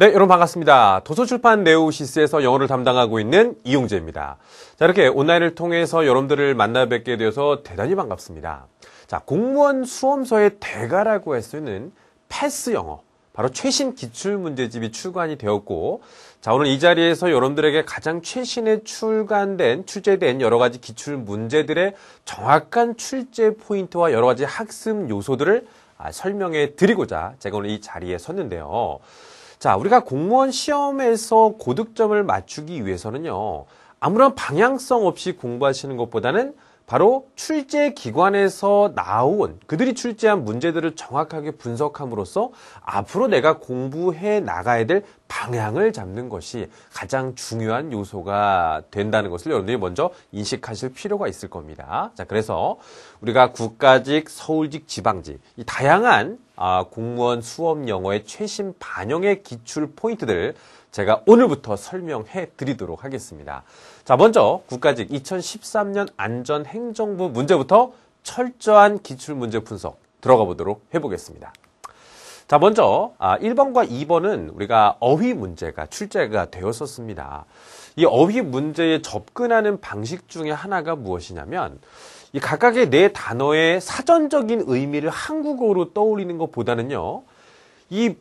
네, 여러분 반갑습니다. 도서출판 네오시스에서 영어를 담당하고 있는 이용재입니다. 자, 이렇게 온라인을 통해서 여러분들을 만나 뵙게 되어서 대단히 반갑습니다. 자, 공무원 수험서의 대가라고 할 수 있는 패스 영어. 바로 최신 기출문제집이 출간이 되었고, 자, 오늘 이 자리에서 여러분들에게 가장 최신에 출간된, 출제된 여러 가지 기출문제들의 정확한 출제 포인트와 여러 가지 학습 요소들을 아, 설명해 드리고자 제가 오늘 이 자리에 섰는데요. 자, 우리가 공무원 시험에서 고득점을 맞추기 위해서는요, 아무런 방향성 없이 공부하시는 것보다는 바로 출제 기관에서 나온 그들이 출제한 문제들을 정확하게 분석함으로써 앞으로 내가 공부해 나가야 될 방향을 잡는 것이 가장 중요한 요소가 된다는 것을 여러분들이 먼저 인식하실 필요가 있을 겁니다. 자, 그래서 우리가 국가직, 서울직, 지방직 이 다양한 아, 공무원 수업 영어의 최신 반영의 기출 포인트들 제가 오늘부터 설명해 드리도록 하겠습니다. 자, 먼저 국가직 2013년 안전행정부 문제부터 철저한 기출 문제 분석 들어가 보도록 해보겠습니다. 자, 먼저 1번과 아, 2번은 우리가 어휘 문제가 출제가 되었었습니다. 이 어휘 문제에 접근하는 방식 중에 하나가 무엇이냐면 이 각각의 네 단어의 사전적인 의미를 한국어로 떠올리는 것보다는요. 이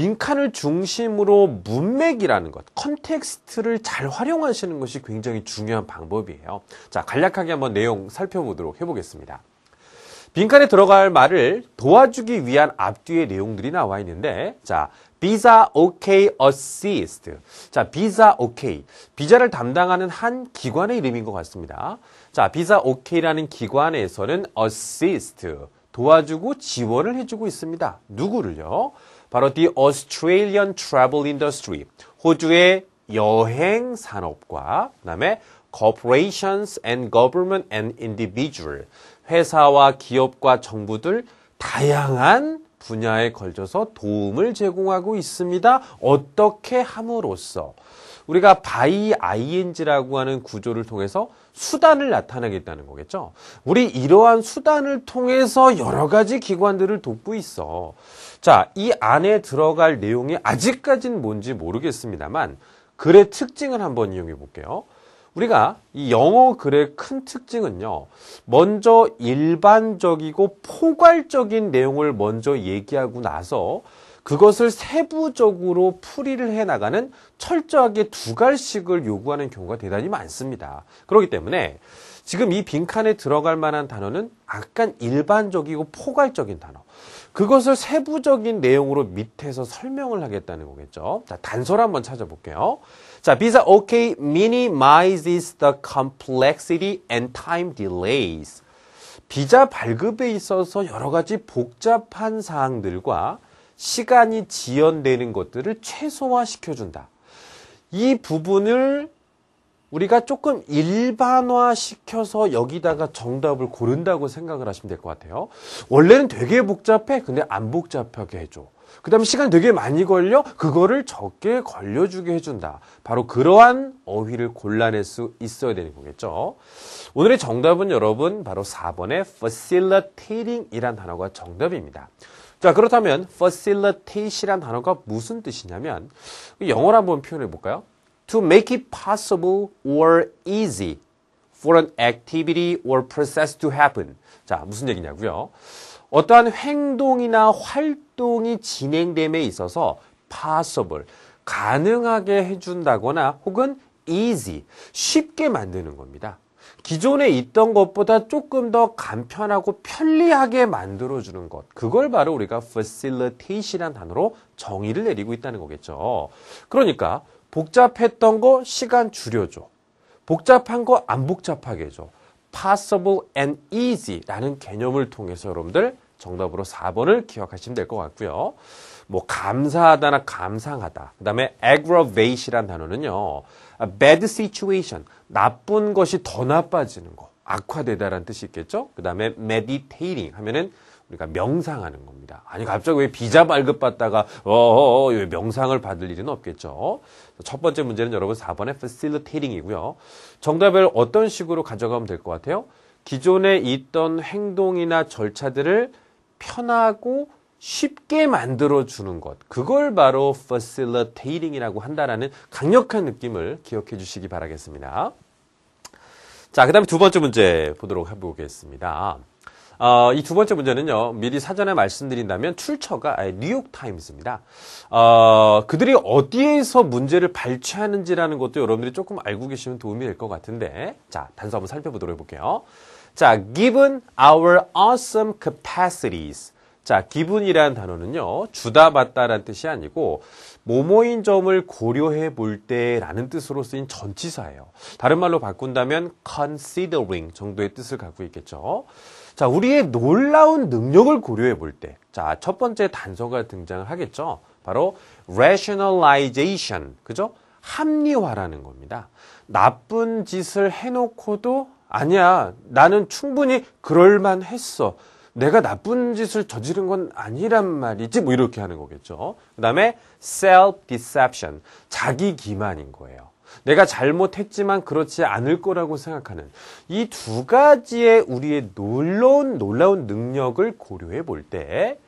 빈칸을 중심으로 문맥이라는 것, 컨텍스트를 잘 활용하시는 것이 굉장히 중요한 방법이에요. 자, 간략하게 한번 내용 살펴보도록 해보겠습니다. 빈칸에 들어갈 말을 도와주기 위한 앞뒤의 내용들이 나와 있는데, 자, 비자 오케이 어시스트. 자, 비자 OK. 비자를 담당하는 한 기관의 이름인 것 같습니다. 자, 비자 오케이라는 기관에서는 어시스트. 도와주고 지원을 해주고 있습니다. 누구를요? 바로 The Australian Travel Industry, 호주의 여행 산업과 그다음에 Corporations and Government and Individual, 회사와 기업과 정부들 다양한 분야에 걸쳐서 도움을 제공하고 있습니다. 어떻게 함으로써 우리가 by ing라고 하는 구조를 통해서 수단을 나타내겠다는 거겠죠. 우리 이러한 수단을 통해서 여러 가지 기관들을 돕고 있어. 자, 이 안에 들어갈 내용이 아직까진 뭔지 모르겠습니다만 글의 특징을 한번 이용해 볼게요. 우리가 이 영어 글의 큰 특징은요. 먼저 일반적이고 포괄적인 내용을 먼저 얘기하고 나서 그것을 세부적으로 풀이를 해 나가는 철저하게 두갈식을 요구하는 경우가 대단히 많습니다. 그렇기 때문에 지금 이 빈칸에 들어갈 만한 단어는 약간 일반적이고 포괄적인 단어. 그것을 세부적인 내용으로 밑에서 설명을 하겠다는 거겠죠. 자, 단서를 한번 찾아볼게요. 자, 비사 OK minimizes the complexity and time delays. 비자 발급에 있어서 여러 가지 복잡한 사항들과 시간이 지연되는 것들을 최소화시켜준다. 이 부분을 우리가 조금 일반화시켜서 여기다가 정답을 고른다고 생각을 하시면 될 것 같아요. 원래는 되게 복잡해. 근데 안 복잡하게 해줘. 그 다음에 시간 되게 많이 걸려? 그거를 적게 걸려주게 해준다. 바로 그러한 어휘를 골라낼 수 있어야 되는 거겠죠. 오늘의 정답은 여러분, 바로 4번의 facilitating 이란 단어가 정답입니다. 자, 그렇다면 facilitate이란 단어가 무슨 뜻이냐면 영어로 한번 표현해 볼까요? to make it possible or easy for an activity or process to happen. 자, 무슨 얘기냐고요? 어떠한 행동이나 활동이 진행됨에 있어서 possible, 가능하게 해준다거나 혹은 easy, 쉽게 만드는 겁니다. 기존에 있던 것보다 조금 더 간편하고 편리하게 만들어주는 것. 그걸 바로 우리가 facilitate이라는 단어로 정의를 내리고 있다는 거겠죠. 그러니까 복잡했던 거 시간 줄여줘. 복잡한 거 안 복잡하게 해줘. possible and easy라는 개념을 통해서 여러분들 정답으로 4번을 기억하시면 될 것 같고요. 뭐 감사하다나 감상하다. 그다음에 aggravate이란 단어는요. 아, bad situation 나쁜 것이 더 나빠지는 거. 악화되다라는 뜻이 있겠죠? 그다음에 meditating 하면은 우리가 명상하는 겁니다. 아니 갑자기 왜 비자 발급받다가 어어 어, 어, 어, 명상을 받을 일은 없겠죠. 첫 번째 문제는 여러분 4번의 facilitating이고요. 정답을 어떤 식으로 가져가면 될 것 같아요? 기존에 있던 행동이나 절차들을 편하고 쉽게 만들어주는 것. 그걸 바로 facilitating이라고 한다라는 강력한 느낌을 기억해 주시기 바라겠습니다. 자, 그 다음에 두 번째 문제 보도록 해보겠습니다. 어, 이 두 번째 문제는요, 미리 사전에 말씀드린다면 출처가 뉴욕타임스입니다. 어, 그들이 어디에서 문제를 발췌하는지라는 것도 여러분들이 조금 알고 계시면 도움이 될 것 같은데, 자, 단서 한번 살펴보도록 해볼게요. 자, given our awesome capacities. 자, 기분이라는 단어는요, 주다 받다라는 뜻이 아니고, 모모인 점을 고려해 볼 때라는 뜻으로 쓰인 전치사예요. 다른 말로 바꾼다면 considering 정도의 뜻을 갖고 있겠죠. 자, 우리의 놀라운 능력을 고려해 볼 때, 자, 첫 번째 단서가 등장을 하겠죠. 바로 rationalization, 그죠? 합리화라는 겁니다. 나쁜 짓을 해놓고도 아니야, 나는 충분히 그럴만 했어. 내가 나쁜 짓을 저지른 건 아니란 말이지 뭐 이렇게 하는 거겠죠. 그다음에 self deception 자기 기만인 거예요. 내가 잘못했지만 그렇지 않을 거라고 생각하는 이 두 가지의 우리의 놀라운 놀라운 능력을 고려해 볼 때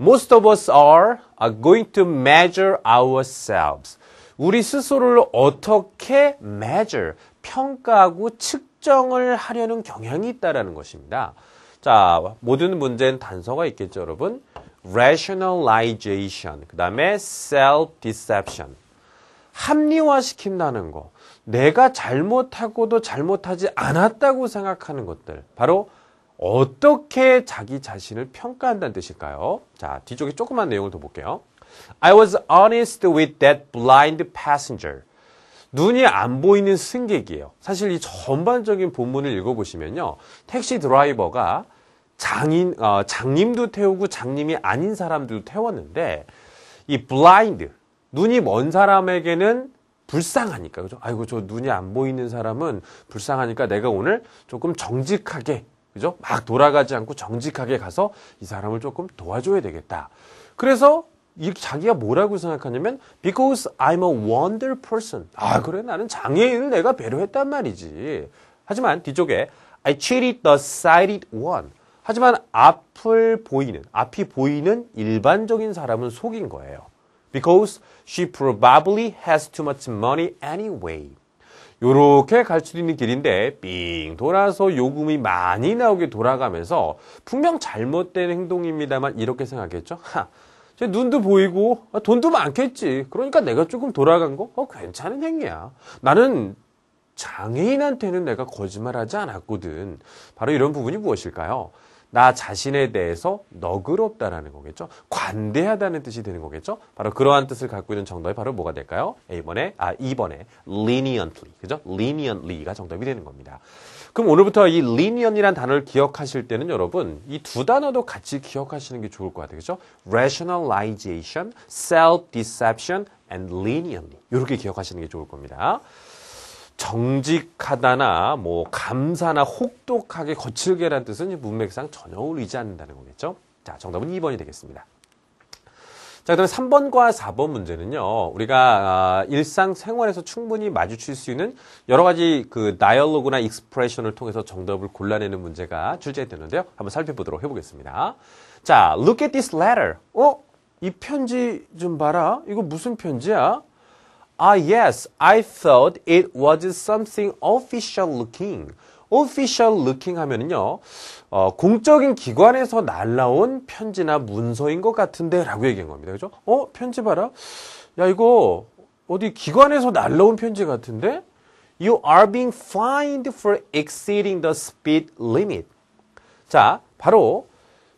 most of us are, going to measure ourselves. 우리 스스로를 어떻게 measure 평가하고 측정을 하려는 경향이 있다라는 것입니다. 자, 모든 문제는 단서가 있겠죠, 여러분. rationalization, 그 다음에 self-deception. 합리화시킨다는 거. 내가 잘못하고도 잘못하지 않았다고 생각하는 것들. 바로 어떻게 자기 자신을 평가한다는 뜻일까요? 자, 뒤쪽에 조그만 내용을 더 볼게요. I was honest with that blind passenger. 눈이 안 보이는 승객이에요. 사실 이 전반적인 본문을 읽어보시면요. 택시 드라이버가 장인 어, 장님도 태우고 장님이 아닌 사람들도 태웠는데 이 블라인드 눈이 먼 사람에게는 불쌍하니까 그죠? 아이고 저 눈이 안 보이는 사람은 불쌍하니까 내가 오늘 조금 정직하게 그죠? 막 돌아가지 않고 정직하게 가서 이 사람을 조금 도와줘야 되겠다. 그래서 이 자기가 뭐라고 생각하냐면 because I'm a wonder person. 아 그래 나는 장애인을 내가 배려했단 말이지. 하지만 뒤쪽에 I cheated the sighted one. 하지만 앞을 보이는, 앞이 보이는 일반적인 사람은 속인 거예요. Because she probably has too much money anyway. 요렇게 갈 수도 있는 길인데 빙 돌아서 요금이 많이 나오게 돌아가면서 분명 잘못된 행동입니다만 이렇게 생각했죠. 하, 제 눈도 보이고 아, 돈도 많겠지. 그러니까 내가 조금 돌아간 거 어, 괜찮은 행위야. 나는 장애인한테는 내가 거짓말하지 않았거든. 바로 이런 부분이 무엇일까요? 나 자신에 대해서 너그럽다라는 거겠죠. 관대하다는 뜻이 되는 거겠죠. 바로 그러한 뜻을 갖고 있는 정답이 바로 뭐가 될까요? 이번에아 2번에 아, e leniently 그죠? leniently가 정답이 되는 겁니다. 그럼 오늘부터 이 lenient 이란 단어를 기억하실 때는 여러분 이 두 단어도 같이 기억하시는 게 좋을 것 같아요. 그죠? rationalization, self deception and leniently 이렇게 기억하시는 게 좋을 겁니다. 정직하다나 뭐 감사나 혹독하게 거칠게라는 뜻은 문맥상 전혀 의리지 않는다는 거겠죠. 자, 정답은 2번이 되겠습니다. 자, 그다음 3번과 4번 문제는요. 우리가 아, 일상생활에서 충분히 마주칠 수 있는 여러 가지 그 다이얼로그나 익스프레션을 통해서 정답을 골라내는 문제가 출제되는데요. 한번 살펴보도록 해보겠습니다. 자, look at this letter. 어? 이 편지 좀 봐라. 이거 무슨 편지야? Ah, yes, I thought it was something official looking. official looking 하면은요, 어, 공적인 기관에서 날라온 편지나 문서인 것 같은데 라고 얘기한 겁니다. 그죠? 어, 편지 봐라. 야, 이거 어디 기관에서 날라온 편지 같은데? You are being fined for exceeding the speed limit. 자, 바로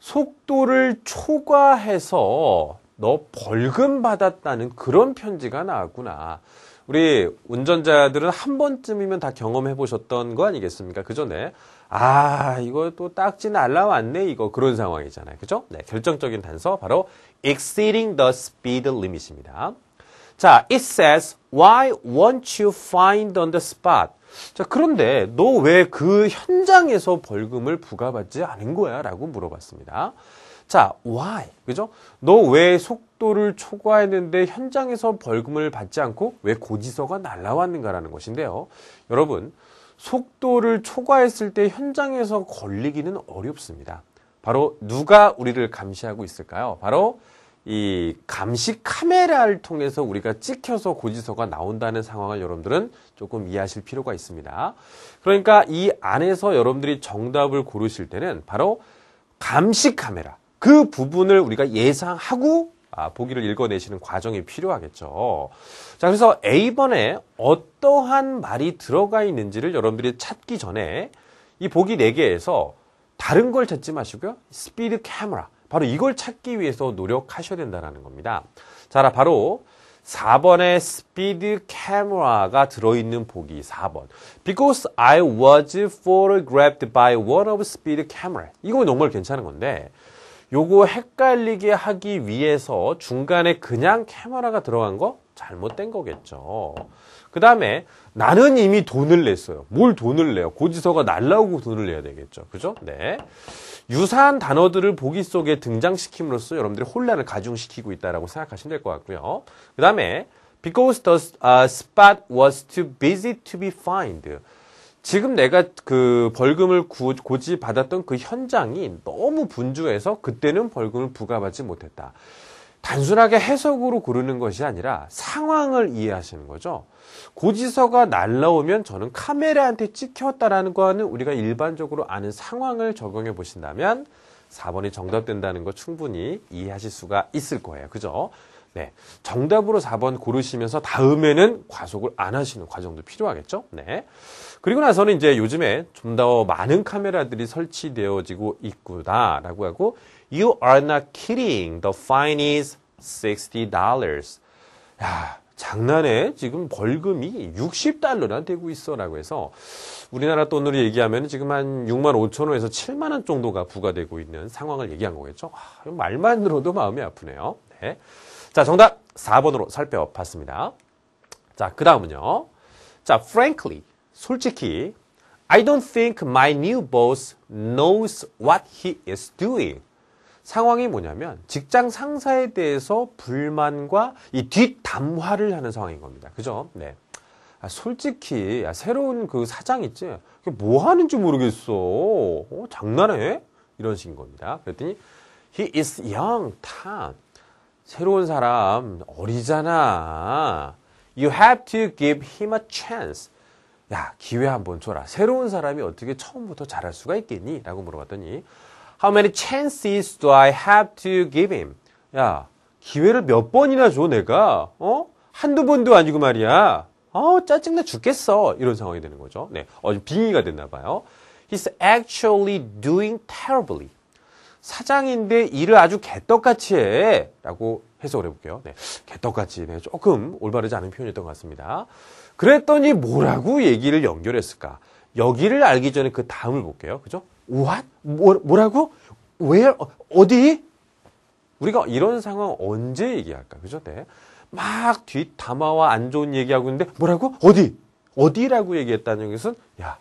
속도를 초과해서 너 벌금 받았다는 그런 편지가 나왔구나. 우리 운전자들은 한 번쯤이면 다 경험해 보셨던 거 아니겠습니까? 그 전에 아 이거 또 딱지 날라왔네 이거 그런 상황이잖아요, 그죠? 네, 결정적인 단서 바로 exceeding the speed limit입니다. 자, it says why won't you find on the spot? 자, 그런데 너 왜 그 현장에서 벌금을 부과받지 않은 거야? 라고 물어봤습니다. 자, why? 그죠? 너 왜 속도를 초과했는데 현장에서 벌금을 받지 않고 왜 고지서가 날라왔는가라는 것인데요. 여러분, 속도를 초과했을 때 현장에서 걸리기는 어렵습니다. 바로 누가 우리를 감시하고 있을까요? 바로 이 감시 카메라를 통해서 우리가 찍혀서 고지서가 나온다는 상황을 여러분들은 조금 이해하실 필요가 있습니다. 그러니까 이 안에서 여러분들이 정답을 고르실 때는 바로 감시 카메라. 그 부분을 우리가 예상하고 아, 보기를 읽어내시는 과정이 필요하겠죠. 자, 그래서 A번에 어떠한 말이 들어가 있는지를 여러분들이 찾기 전에 이 보기 4개에서 다른 걸 찾지 마시고요. 스피드 카메라. 바로 이걸 찾기 위해서 노력하셔야 된다는 겁니다. 자, 바로 4번에 스피드 카메라가 들어있는 보기 4번. Because I was photographed by one of speed camera. 이건 정말 괜찮은 건데 요거 헷갈리게 하기 위해서 중간에 그냥 캐머라가 들어간 거 잘못된 거겠죠. 그 다음에 나는 이미 돈을 냈어요. 뭘 돈을 내요? 고지서가 날라오고 돈을 내야 되겠죠. 그죠? 네. 유사한 단어들을 보기 속에 등장시킴으로써 여러분들이 혼란을 가중시키고 있다라고 생각하시면 될 것 같고요. 그 다음에 because the uh, spot was too busy to be found. 지금 내가 그 벌금을 구, 고지받았던 그 현장이 너무 분주해서 그때는 벌금을 부과받지 못했다. 단순하게 해석으로 고르는 것이 아니라 상황을 이해하시는 거죠. 고지서가 날라오면 저는 카메라한테 찍혔다라는 거는 우리가 일반적으로 아는 상황을 적용해 보신다면 4번이 정답된다는 거 충분히 이해하실 수가 있을 거예요. 그죠? 네. 정답으로 4번 고르시면서 다음에는 과속을 안 하시는 과정도 필요하겠죠? 네. 그리고 나서는 이제 요즘에 좀 더 많은 카메라들이 설치되어지고 있구나라고 하고 You are not kidding. The fine is $60. 야, 장난에 지금 벌금이 60달러나 되고 있어라고 해서 우리나라 돈으로 얘기하면 지금 한 6만 5천 원에서 7만 원 정도가 부과되고 있는 상황을 얘기한 거겠죠. 아, 말만 들어도 마음이 아프네요. 네. 자, 정답 4번으로 살펴봤습니다. 자, 그 다음은요. 자, frankly. 솔직히 I don't think my new boss knows what he is doing. 상황이 뭐냐면 직장 상사에 대해서 불만과 이 뒷담화를 하는 상황인 겁니다. 그죠? 네. 아, 솔직히 야, 아, 새로운 그 사장 있지? 뭐 하는지 모르겠어. 어, 장난해? 이런 식인 겁니다. 그랬더니 he is young. t 타. 새로운 사람 어리잖아. You have to give him a chance. 야, 기회 한 번 줘라. 새로운 사람이 어떻게 처음부터 잘할 수가 있겠니? 라고 물어봤더니, How many chances do I have to give him? 야, 기회를 몇 번이나 줘, 내가? 어? 한두 번도 아니고 말이야. 어, 짜증나 죽겠어. 이런 상황이 되는 거죠. 네. 어, 빙의가 됐나 봐요. He's actually doing terribly. 사장인데 일을 아주 개떡같이 해. 라고 해석을 해볼게요. 네. 개떡같이. 네. 조금 올바르지 않은 표현이었던 것 같습니다. 그랬더니 뭐라고 얘기를 연결했을까? 여기를 알기 전에 그 다음을 볼게요. 그죠? What? 뭐, 뭐라고? Where? 어, 어디? 우리가 이런 상황 언제 얘기할까? 그죠? 네. 막 뒷담화와 안 좋은 얘기하고 있는데 뭐라고? 어디? 어디라고 얘기했다는 것은 야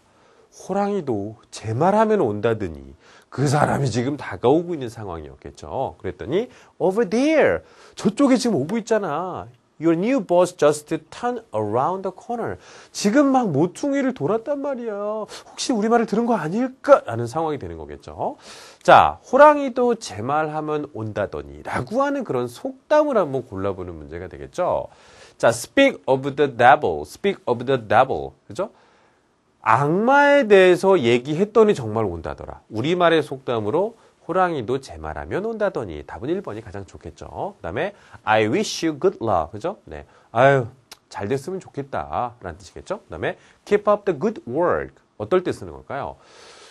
호랑이도 제 말하면 온다더니 그 사람이 지금 다가오고 있는 상황이었겠죠. 그랬더니 over there 저쪽에 지금 오고 있잖아. Your new boss just turned around the corner. 지금 막 모퉁이를 돌았단 말이야. 혹시 우리 말을 들은 거 아닐까? 라는 상황이 되는 거겠죠. 자, 호랑이도 제 말하면 온다더니 라고 하는 그런 속담을 한번 골라보는 문제가 되겠죠. 자, speak of the devil, speak of the devil. 그죠? 악마에 대해서 얘기했더니 정말 온다더라. 우리말의 속담으로 호랑이도 제 말하면 온다더니 답은 1번이 가장 좋겠죠. 그다음에 I wish you good luck. 그죠? 네. 아유, 잘 됐으면 좋겠다. 라는 뜻이겠죠? 그다음에 keep up the good work. 어떨 때 쓰는 걸까요?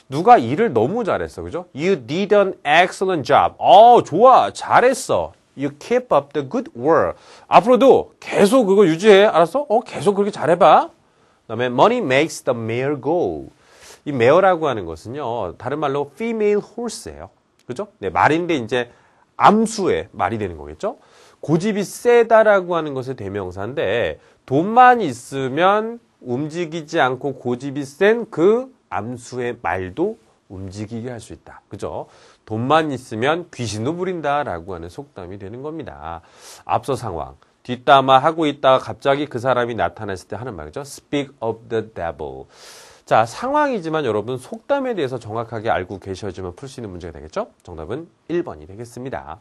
누가 일을 너무 잘했어. 그죠? You did an excellent job. 어, 좋아. 잘했어. You keep up the good work. 앞으로도 계속 그거 유지해. 알았어? 어, 계속 그렇게 잘해봐. 그 다음에 money makes the mare go. 이 m a r 라고 하는 것은요. 다른 말로 female horse예요. 그죠? 네, 말인데 이제 암수의 말이 되는 거겠죠? 고집이 세다라고 하는 것의 대명사인데 돈만 있으면 움직이지 않고 고집이 센 그 암수의 말도 움직이게 할 수 있다. 그죠? 돈만 있으면 귀신도 부린다라고 하는 속담이 되는 겁니다. 앞서 상황. 뒷담화 하고 있다가 갑자기 그 사람이 나타났을 때 하는 말이죠. Speak of the devil. 자, 상황이지만 여러분 속담에 대해서 정확하게 알고 계셔야지만 풀 수 있는 문제가 되겠죠? 정답은 1번이 되겠습니다.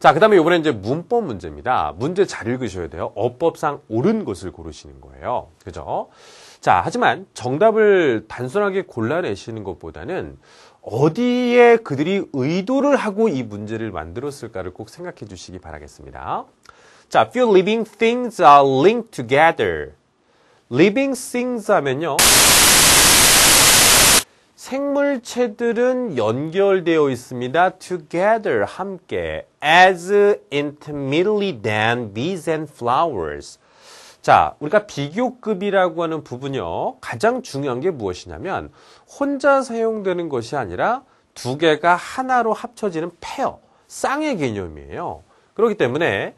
자, 그 다음에 이번에 이제 문법 문제입니다. 문제 잘 읽으셔야 돼요. 어법상 옳은 것을 고르시는 거예요. 그죠? 자, 하지만 정답을 단순하게 골라내시는 것보다는 어디에 그들이 의도를 하고 이 문제를 만들었을까를 꼭 생각해 주시기 바라겠습니다. 자, few living things are linked together. living things 하면요. 생물체들은 연결되어 있습니다. together, 함께. as intimately than bees and flowers. 자, 우리가 비교급이라고 하는 부분이요. 가장 중요한 게 무엇이냐면, 혼자 사용되는 것이 아니라 두 개가 하나로 합쳐지는 페어, 쌍의 개념이에요. 그렇기 때문에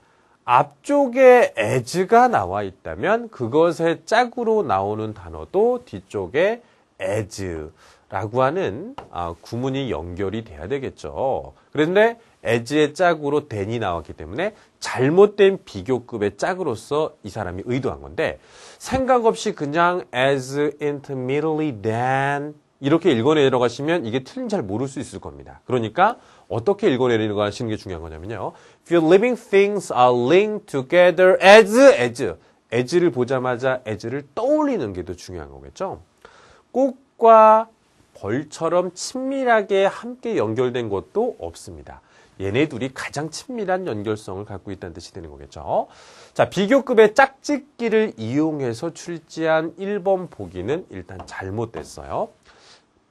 앞쪽에 as가 나와 있다면 그것의 짝으로 나오는 단어도 뒤쪽에 as라고 하는 아, 구문이 연결이 돼야 되겠죠. 그런데 as의 짝으로 then이 나왔기 때문에 잘못된 비교급의 짝으로서 이 사람이 의도한 건데 생각 없이 그냥 as i n t e r m i a t e l y than 이렇게 읽어내려가시면 이게 틀린 잘 모를 수 있을 겁니다. 그러니까 어떻게 읽어내리는 가 하시는 게 중요한 거냐면요. If y o living things are linked together as, as. as를 보자마자 as를 떠올리는 게 더 중요한 거겠죠. 꽃과 벌처럼 친밀하게 함께 연결된 것도 없습니다. 얘네 둘이 가장 친밀한 연결성을 갖고 있다는 뜻이 되는 거겠죠. 자, 비교급의 짝짓기를 이용해서 출제한 1번 보기는 일단 잘못됐어요.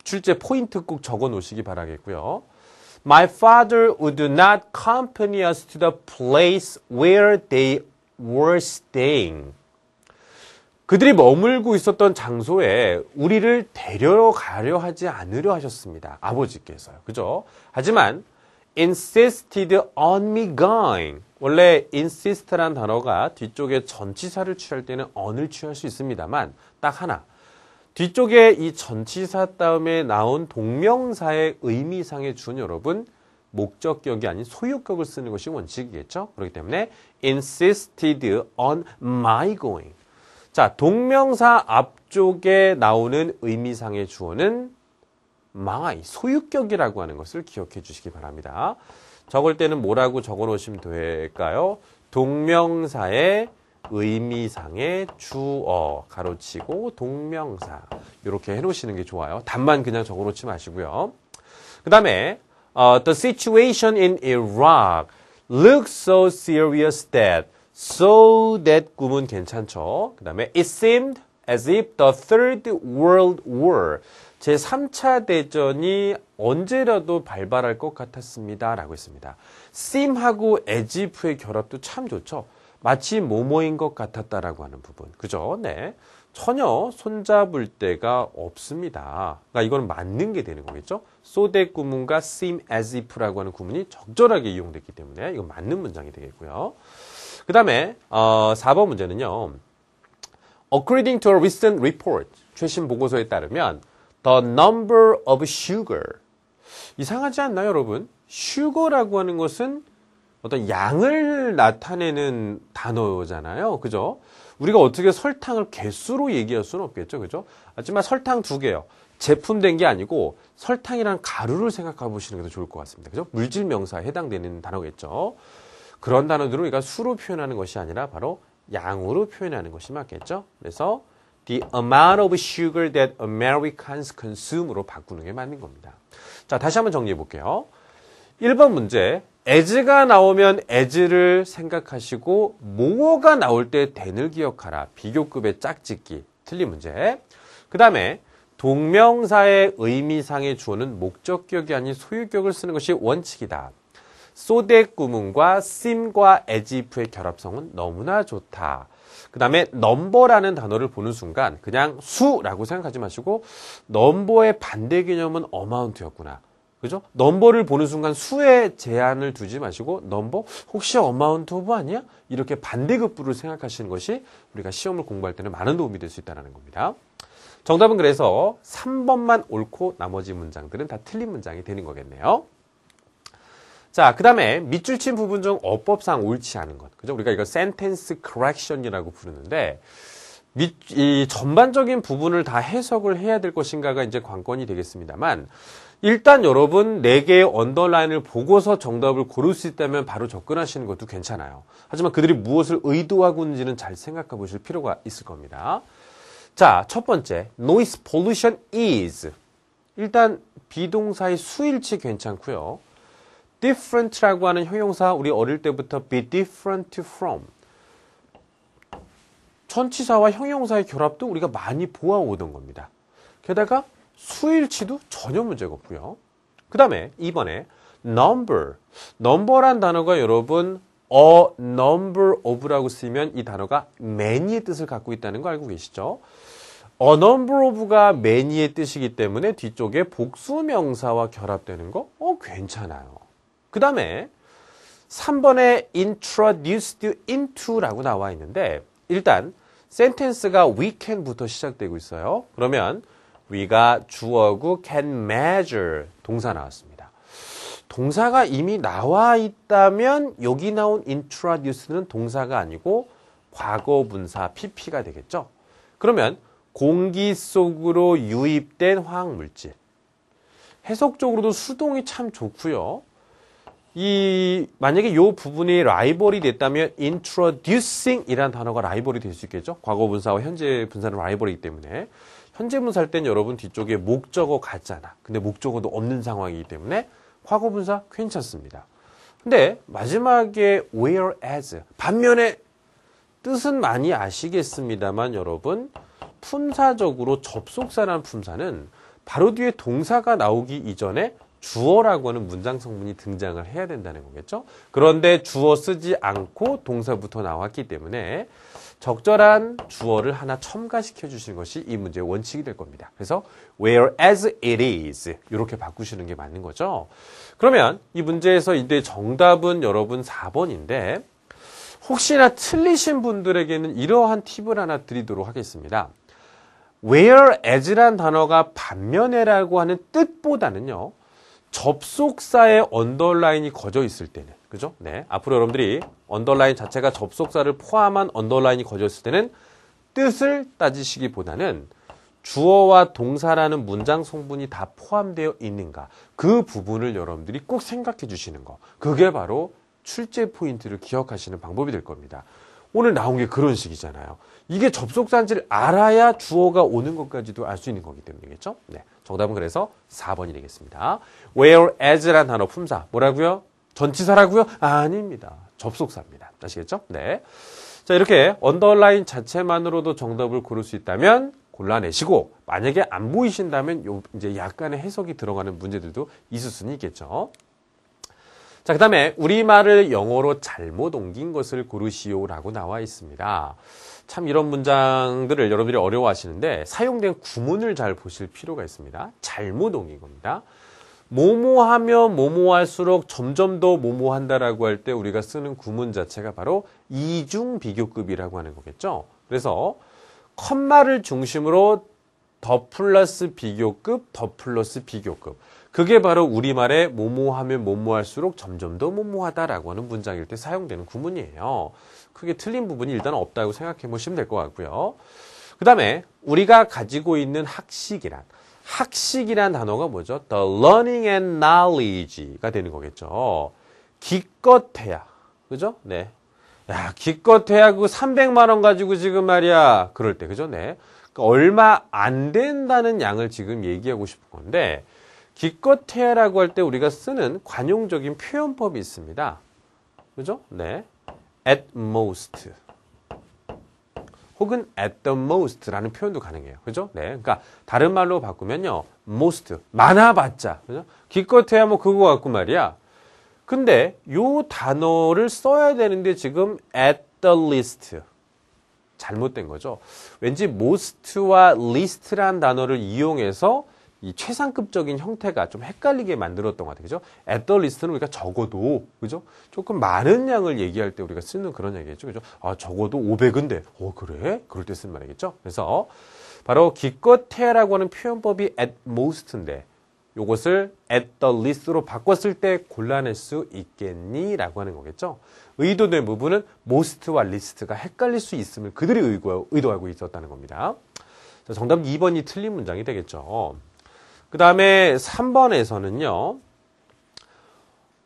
출제 포인트 꼭 적어 놓으시기 바라겠고요. My father would not accompany us to the place where they were staying. 그들이 머물고 있었던 장소에 우리를 데려가려 하지 않으려 하셨습니다. 아버지께서요. 그죠? 하지만 insisted on me going. 원래 insist란 단어가 뒤쪽에 전치사를 취할 때는 on을 취할 수 있습니다만 딱 하나 뒤쪽에 이 전치사 다음에 나온 동명사의 의미상의 준 여러분 목적격이 아닌 소유격을 쓰는 것이 원칙이겠죠. 그렇기 때문에 insisted on my going. 자, 동명사 앞쪽에 나오는 의미상의 주어는 my, 소유격이라고 하는 것을 기억해 주시기 바랍니다. 적을 때는 뭐라고 적어 놓으시면 될까요? 동명사의 의미상의 주어 가로치고 동명사 이렇게 해놓으시는 게 좋아요. 단만 그냥 적어놓지 마시고요. 그 다음에 uh, 어, The situation in Iraq looks so serious that so that 꿈은 괜찮죠. 그 다음에 it seemed as if the third world war 제3차 대전이 언제라도 발발할 것 같았습니다. 라고 했습니다. seem하고 as if의 결합도 참 좋죠. 마치 모모인 것 같았다라고 하는 부분. 그죠? 네. 전혀 손잡을 데가 없습니다. 그러니까 이건 맞는 게 되는 거겠죠? 소 o 구문과 seem as if라고 하는 구문이 적절하게 이용됐기 때문에 이건 맞는 문장이 되겠고요. 그 다음에 어, 4번 문제는요. According to a recent report, 최신 보고서에 따르면 the number of sugar 이상하지 않나요, 여러분? sugar라고 하는 것은 어떤 양을 나타내는 단어잖아요. 그죠? 우리가 어떻게 설탕을 개수로 얘기할 수는 없겠죠. 그죠? 하지만 설탕 두 개요. 제품된 게 아니고 설탕이란 가루를 생각해 보시는 게 더 좋을 것 같습니다. 그죠? 물질 명사에 해당되는 단어겠죠. 그런 단어들을 우리가 수로 표현하는 것이 아니라 바로 양으로 표현하는 것이 맞겠죠. 그래서 the amount of sugar that Americans consume으로 바꾸는 게 맞는 겁니다. 자, 다시 한번 정리해 볼게요. 1번 문제 as가 나오면 as를 생각하시고 모어가 나올 때 대를 기억하라. 비교급의 짝짓기. 틀린 문제. 그 다음에 동명사의 의미상의 주어는 목적격이 아닌 소유격을 쓰는 것이 원칙이다. 소대구문과 씀과 에지프의 결합성은 너무나 좋다. 그 다음에 넘버라는 단어를 보는 순간 그냥 수라고 생각하지 마시고 넘버의 반대 개념은 어마운트였구나. 그죠? 넘버를 보는 순간 수에 제한을 두지 마시고 넘버 혹시 어마운트 오브 아니야? 이렇게 반대급부를 생각하시는 것이 우리가 시험을 공부할 때는 많은 도움이 될 수 있다는 겁니다. 정답은 그래서 3번만 옳고 나머지 문장들은 다 틀린 문장이 되는 거겠네요. 자, 그 다음에 밑줄 친 부분 중 어법상 옳지 않은 것. 그죠? 우리가 이걸 sentence correction이라고 부르는데 밑, 이 전반적인 부분을 다 해석을 해야 될 것인가가 이제 관건이 되겠습니다만 일단 여러분 4개의 언더라인을 보고서 정답을 고를 수 있다면 바로 접근하시는 것도 괜찮아요. 하지만 그들이 무엇을 의도하고 있는지는 잘 생각해 보실 필요가 있을 겁니다. 자, 첫 번째, noise pollution is. 일단 비동사의 수일치 괜찮고요. different라고 하는 형용사 우리 어릴 때부터 be different from. 전치사와 형용사의 결합도 우리가 많이 보아오던 겁니다. 게다가 수일치도 전혀 문제가 없고요. 그 다음에 이번에 number. number란 단어가 여러분 a number of라고 쓰면 이 단어가 many의 뜻을 갖고 있다는 거 알고 계시죠? a number of가 many의 뜻이기 때문에 뒤쪽에 복수명사와 결합되는 거 어, 괜찮아요. 그 다음에 3번에 introduced into라고 나와 있는데 일단 센텐스가 weekend부터 시작되고 있어요. 그러면 위가 주어구 can measure 동사 나왔습니다. 동사가 이미 나와 있다면 여기 나온 introduce는 동사가 아니고 과거 분사 pp가 되겠죠. 그러면 공기 속으로 유입된 화학 물질. 해석적으로도 수동이 참 좋고요. 이 만약에 이 부분이 라이벌이 됐다면 introducing이라는 단어가 라이벌이 될 수 있겠죠. 과거 분사와 현재 분사는 라이벌이기 때문에 현재분 살땐 여러분 뒤쪽에 목적어 같잖아. 근데 목적어도 없는 상황이기 때문에 과거분사 괜찮습니다. 근데 마지막에 whereas 반면에 뜻은 많이 아시겠습니다만 여러분 품사적으로 접속사란 품사는 바로 뒤에 동사가 나오기 이전에 주어라고 하는 문장 성분이 등장을 해야 된다는 거겠죠. 그런데 주어 쓰지 않고 동사부터 나왔기 때문에 적절한 주어를 하나 첨가시켜 주시는 것이 이 문제의 원칙이 될 겁니다. 그래서 whereas it is 이렇게 바꾸시는 게 맞는 거죠. 그러면 이 문제에서 이제 정답은 여러분 4번인데 혹시나 틀리신 분들에게는 이러한 팁을 하나 드리도록 하겠습니다. whereas란 단어가 반면에라고 하는 뜻보다는요. 접속사의 언더라인이 거져 있을 때는 그죠? 네. 앞으로 여러분들이 언더라인 자체가 접속사를 포함한 언더라인이 거졌을 때는 뜻을 따지시기보다는 주어와 동사라는 문장 성분이 다 포함되어 있는가 그 부분을 여러분들이 꼭 생각해 주시는 거 그게 바로 출제 포인트를 기억하시는 방법이 될 겁니다. 오늘 나온 게 그런 식이잖아요. 이게 접속사인지를 알아야 주어가 오는 것까지도 알 수 있는 거기 때문이겠죠? 네. 정답은 그래서 4번이 되겠습니다. whereas란 단어 품사. 뭐라고요? 전치사라고요? 아닙니다. 접속사입니다. 아시겠죠? 네. 자, 이렇게 언더라인 자체만으로도 정답을 고를 수 있다면 골라내시고 만약에 안 보이신다면 요 이제 약간의 해석이 들어가는 문제들도 있을 수는 있겠죠. 자, 그 다음에 우리말을 영어로 잘못 옮긴 것을 고르시오라고 나와 있습니다. 참 이런 문장들을 여러분들이 어려워하시는데 사용된 구문을 잘 보실 필요가 있습니다. 잘못 옮긴 겁니다. 모모하면 모모할수록 점점 더 모모한다라고 할 때 우리가 쓰는 구문 자체가 바로 이중 비교급이라고 하는 거겠죠. 그래서 컴마를 중심으로 더 플러스 비교급, 더 플러스 비교급. 그게 바로 우리말의 모모하면 모모할수록 점점 더 모모하다라고 하는 문장일 때 사용되는 구문이에요. 크게 틀린 부분이 일단 없다고 생각해 보시면 될 것 같고요. 그 다음에 우리가 가지고 있는 학식이란 학식이란 단어가 뭐죠? The learning and knowledge가 되는 거겠죠. 기껏해야. 그죠? 네. 야, 기껏해야 그 300만원 가지고 지금 말이야. 그럴 때, 그죠? 네. 그러니까 얼마 안 된다는 양을 지금 얘기하고 싶은 건데, 기껏해야라고 할 때 우리가 쓰는 관용적인 표현법이 있습니다. 그죠? 네. at most. 혹은 at the most라는 표현도 가능해요. 그죠? 네. 그러니까 다른 말로 바꾸면요. most 많아봤자. 그죠? 기껏해야 뭐 그거 같고 말이야. 근데 요 단어를 써야 되는데 지금 at the list 잘못된 거죠. 왠지 most와 list란 단어를 이용해서 이 최상급적인 형태가 좀 헷갈리게 만들었던 것 같아요. 그죠? 애더리스트는 우리가 적어도, 그죠? 조금 많은 양을 얘기할 때 우리가 쓰는 그런 얘기겠죠. 그죠? 아, 적어도 500인데, 어, 그래? 그럴 때 쓰는 말이겠죠? 그래서 바로 기껏해라고 하는 표현법이 at most인데, 요것을 at the least로 바꿨을 때 곤란할 수 있겠니? 라고 하는 거겠죠. 의도된 부분은 most와 least가 헷갈릴 수 있음을 그들이 의도하고 있었다는 겁니다. 정답 2번이 틀린 문장이 되겠죠. 그 다음에 3번에서는요.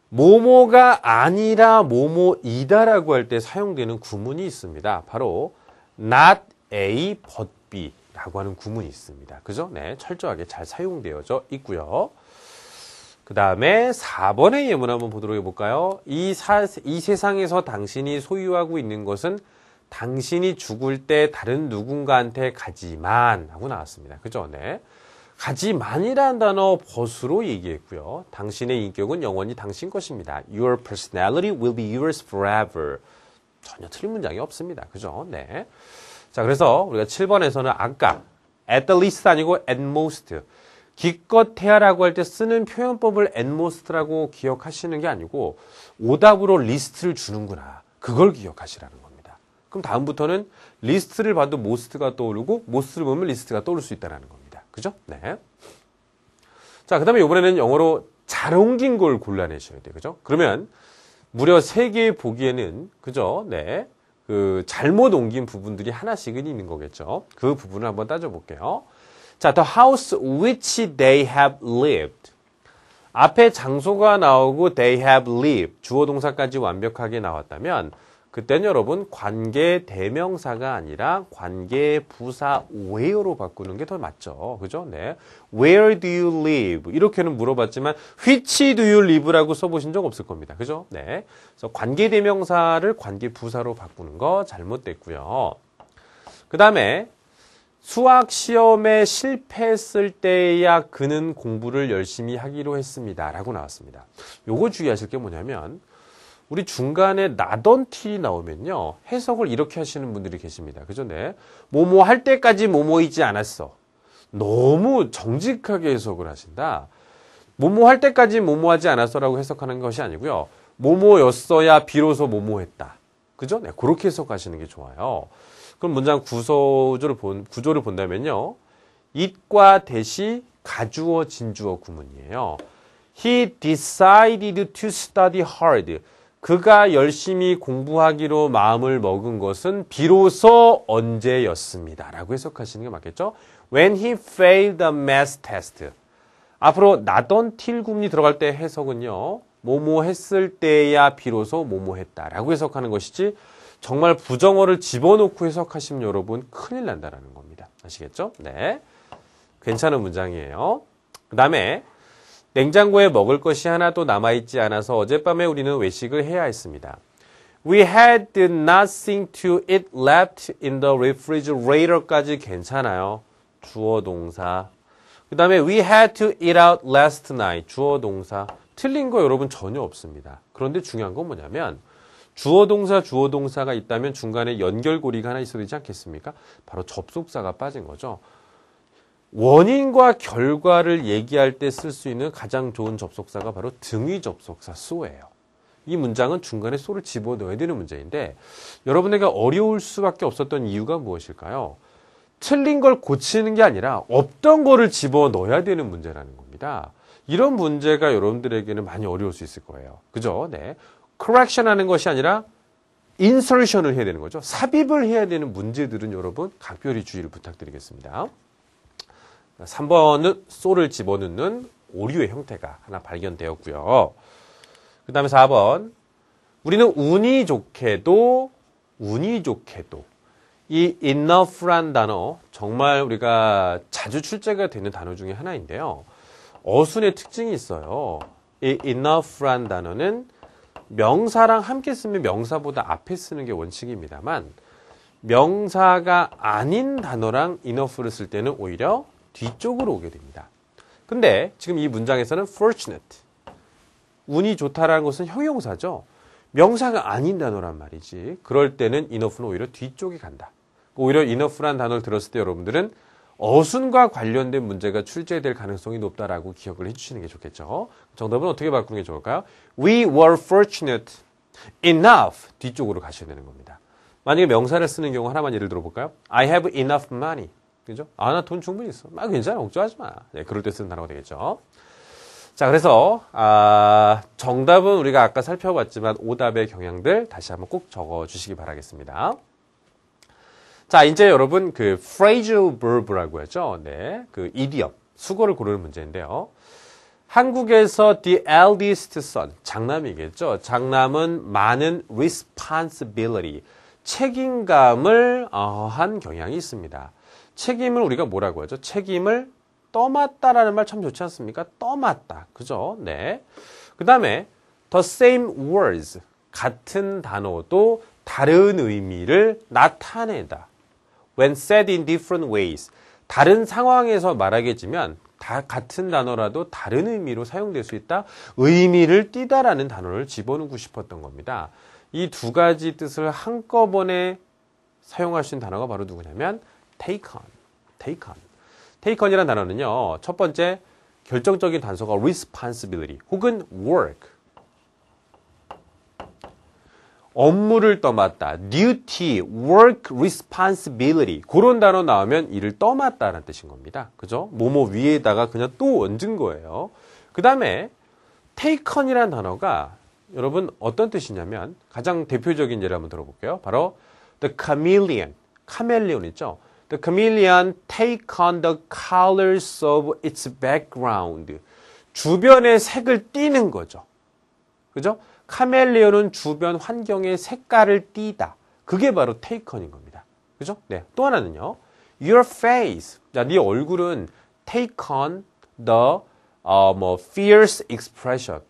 모모가 아니라 모모이다라고 할 때 사용되는 구문이 있습니다. 바로 not a but b라고 하는 구문이 있습니다. 그죠? 네, 철저하게 잘 사용되어져 있고요. 그 다음에 4번의 예문 한번 보도록 해볼까요? 이, 사, 이 세상에서 당신이 소유하고 있는 것은 당신이 죽을 때 다른 누군가한테 가지만 하고 나왔습니다. 그죠? 네. 가지만이라는 단어 벗으로 얘기했고요. 당신의 인격은 영원히 당신 것입니다. Your personality will be yours forever. 전혀 틀린 문장이 없습니다. 그죠? 네. 자, 그래서 우리가 7번에서는 아까 at the least 아니고 at most. 기껏해야라고 할 때 쓰는 표현법을 at most라고 기억하시는 게 아니고 오답으로 리스트를 주는구나. 그걸 기억하시라는 겁니다. 그럼 다음부터는 리스트를 봐도 most가 떠오르고 most를 보면 리스트가 떠오를 수 있다는 겁니다. 그죠? 네. 자, 그 다음에 이번에는 영어로 잘 옮긴 걸 골라내셔야 돼요. 그죠? 그러면 무려 세개의 보기에는, 그죠? 네. 그 잘못 옮긴 부분들이 하나씩은 있는 거겠죠. 그 부분을 한번 따져볼게요. 자, the house which they have lived. 앞에 장소가 나오고 they have lived. 주어 동사까지 완벽하게 나왔다면 그땐 여러분 관계 대명사가 아니라 관계 부사 where로 바꾸는 게 더 맞죠. 그죠? 네. Where do you live? 이렇게는 물어봤지만 which do you live라고 써보신 적 없을 겁니다. 그죠? 네. 그래서 관계 대명사를 관계 부사로 바꾸는 거 잘못됐고요. 그 다음에 수학 시험에 실패했을 때야 그는 공부를 열심히 하기로 했습니다. 라고 나왔습니다. 요거 주의하실 게 뭐냐면 우리 중간에 나던 티 나오면요. 해석을 이렇게 하시는 분들이 계십니다. 그 전에 네. 뭐뭐 할 때까지 뭐뭐이지 않았어. 너무 정직하게 해석을 하신다. 뭐뭐 할 때까지 뭐뭐 하지 않았어라고 해석하는 것이 아니고요. 뭐뭐였어야 비로소 뭐뭐했다. 그죠? 네, 그렇게 해석하시는 게 좋아요. 그럼 문장 구조를 본 구조를 본다면요. i 과 대시 가주어 진주어 구문이에요. He decided to study hard. 그가 열심히 공부하기로 마음을 먹은 것은 비로소 언제였습니다. 라고 해석하시는 게 맞겠죠? When he failed the math test. 앞으로 나던 틸굽이 들어갈 때 해석은요. 뭐뭐 했을 때야 비로소 뭐뭐 했다라고 해석하는 것이지 정말 부정어를 집어넣고 해석하시면 여러분 큰일 난다라는 겁니다. 아시겠죠? 네. 괜찮은 문장이에요. 그 다음에 냉장고에 먹을 것이 하나도 남아있지 않아서 어젯밤에 우리는 외식을 해야 했습니다. We had nothing to eat left in the refrigerator까지 괜찮아요. 주어 동사. 그 다음에 we had to eat out last night. 주어 동사. 틀린 거 여러분 전혀 없습니다. 그런데 중요한 건 뭐냐면 주어 동사, 주어 동사가 있다면 중간에 연결고리가 하나 있어야 되지 않겠습니까? 바로 접속사가 빠진 거죠. 원인과 결과를 얘기할 때 쓸 수 있는 가장 좋은 접속사가 바로 등위 접속사 소예요. 이 문장은 중간에 소를 집어넣어야 되는 문제인데 여러분에게 어려울 수밖에 없었던 이유가 무엇일까요? 틀린 걸 고치는 게 아니라 없던 거를 집어넣어야 되는 문제라는 겁니다. 이런 문제가 여러분들에게는 많이 어려울 수 있을 거예요. 그죠? 네. correction 하는 것이 아니라 인설션을 해야 되는 거죠. 삽입을 해야 되는 문제들은 여러분 각별히 주의를 부탁드리겠습니다. 3번은 소를 집어넣는 오류의 형태가 하나 발견되었고요. 그 다음에 4번 우리는 운이 좋게도 운이 좋게도 이 enough란 단어 정말 우리가 자주 출제가 되는 단어 중에 하나인데요. 어순의 특징이 있어요. 이 enough란 단어는 명사랑 함께 쓰면 명사보다 앞에 쓰는 게 원칙입니다만 명사가 아닌 단어랑 enough를 쓸 때는 오히려 뒤쪽으로 오게 됩니다. 근데 지금 이 문장에서는 fortunate 운이 좋다라는 것은 형용사죠. 명사가 아닌 단어란 말이지. 그럴 때는 enough는 오히려 뒤쪽에 간다. 오히려 enough란 단어를 들었을 때 여러분들은 어순과 관련된 문제가 출제될 가능성이 높다라고 기억을 해주시는 게 좋겠죠. 정답은 어떻게 바꾸는 게 좋을까요? We were fortunate enough 뒤쪽으로 가셔야 되는 겁니다. 만약에 명사를 쓰는 경우 하나만 예를 들어볼까요? I have enough money. 그죠? 아, 나 돈 충분히 있어. 막 아, 괜찮아. 걱정하지 마. 네, 그럴 때 쓰는 단어가 되겠죠. 자, 그래서, 아, 정답은 우리가 아까 살펴봤지만 오답의 경향들 다시 한번 꼭 적어 주시기 바라겠습니다. 자, 이제 여러분 그 phrasal verb라고 하죠. 네. 그 이디엄, 수거를 고르는 문제인데요. 한국에서 the eldest son, 장남이겠죠. 장남은 많은 responsibility, 책임감을 어한 경향이 있습니다. 책임을 우리가 뭐라고 하죠? 책임을 떠맡다라는 말 참 좋지 않습니까? 떠맡다. 그죠? 네. 그 다음에 the same words. 같은 단어도 다른 의미를 나타내다. When said in different ways. 다른 상황에서 말하겠지만 다 같은 단어라도 다른 의미로 사용될 수 있다. 의미를 띠다라는 단어를 집어넣고 싶었던 겁니다. 이두 가지 뜻을 한꺼번에 사용할 수 있는 단어가 바로 누구냐면 take on, take on. take on이라는 단어는요. 첫 번째 결정적인 단서가 responsibility 혹은 work. 업무를 떠맡다, duty, work, responsibility 그런 단어 나오면 일을 떠맡다라는 뜻인 겁니다. 그죠? 뭐뭐 위에다가 그냥 또 얹은 거예요. 그 다음에 take on이라는 단어가 여러분 어떤 뜻이냐면 가장 대표적인 예를 한번 들어볼게요. 바로 the chameleon, 카멜레온 있죠. The chameleon take on the colors of its background. 주변의 색을 띠는 거죠. 그죠? 카멜레온은 주변 환경의 색깔을 띠다. 그게 바로 take on인 겁니다. 그죠? 네. 또 하나는요. Your face. 자, 네 얼굴은 take on the 어, 뭐 fierce expression.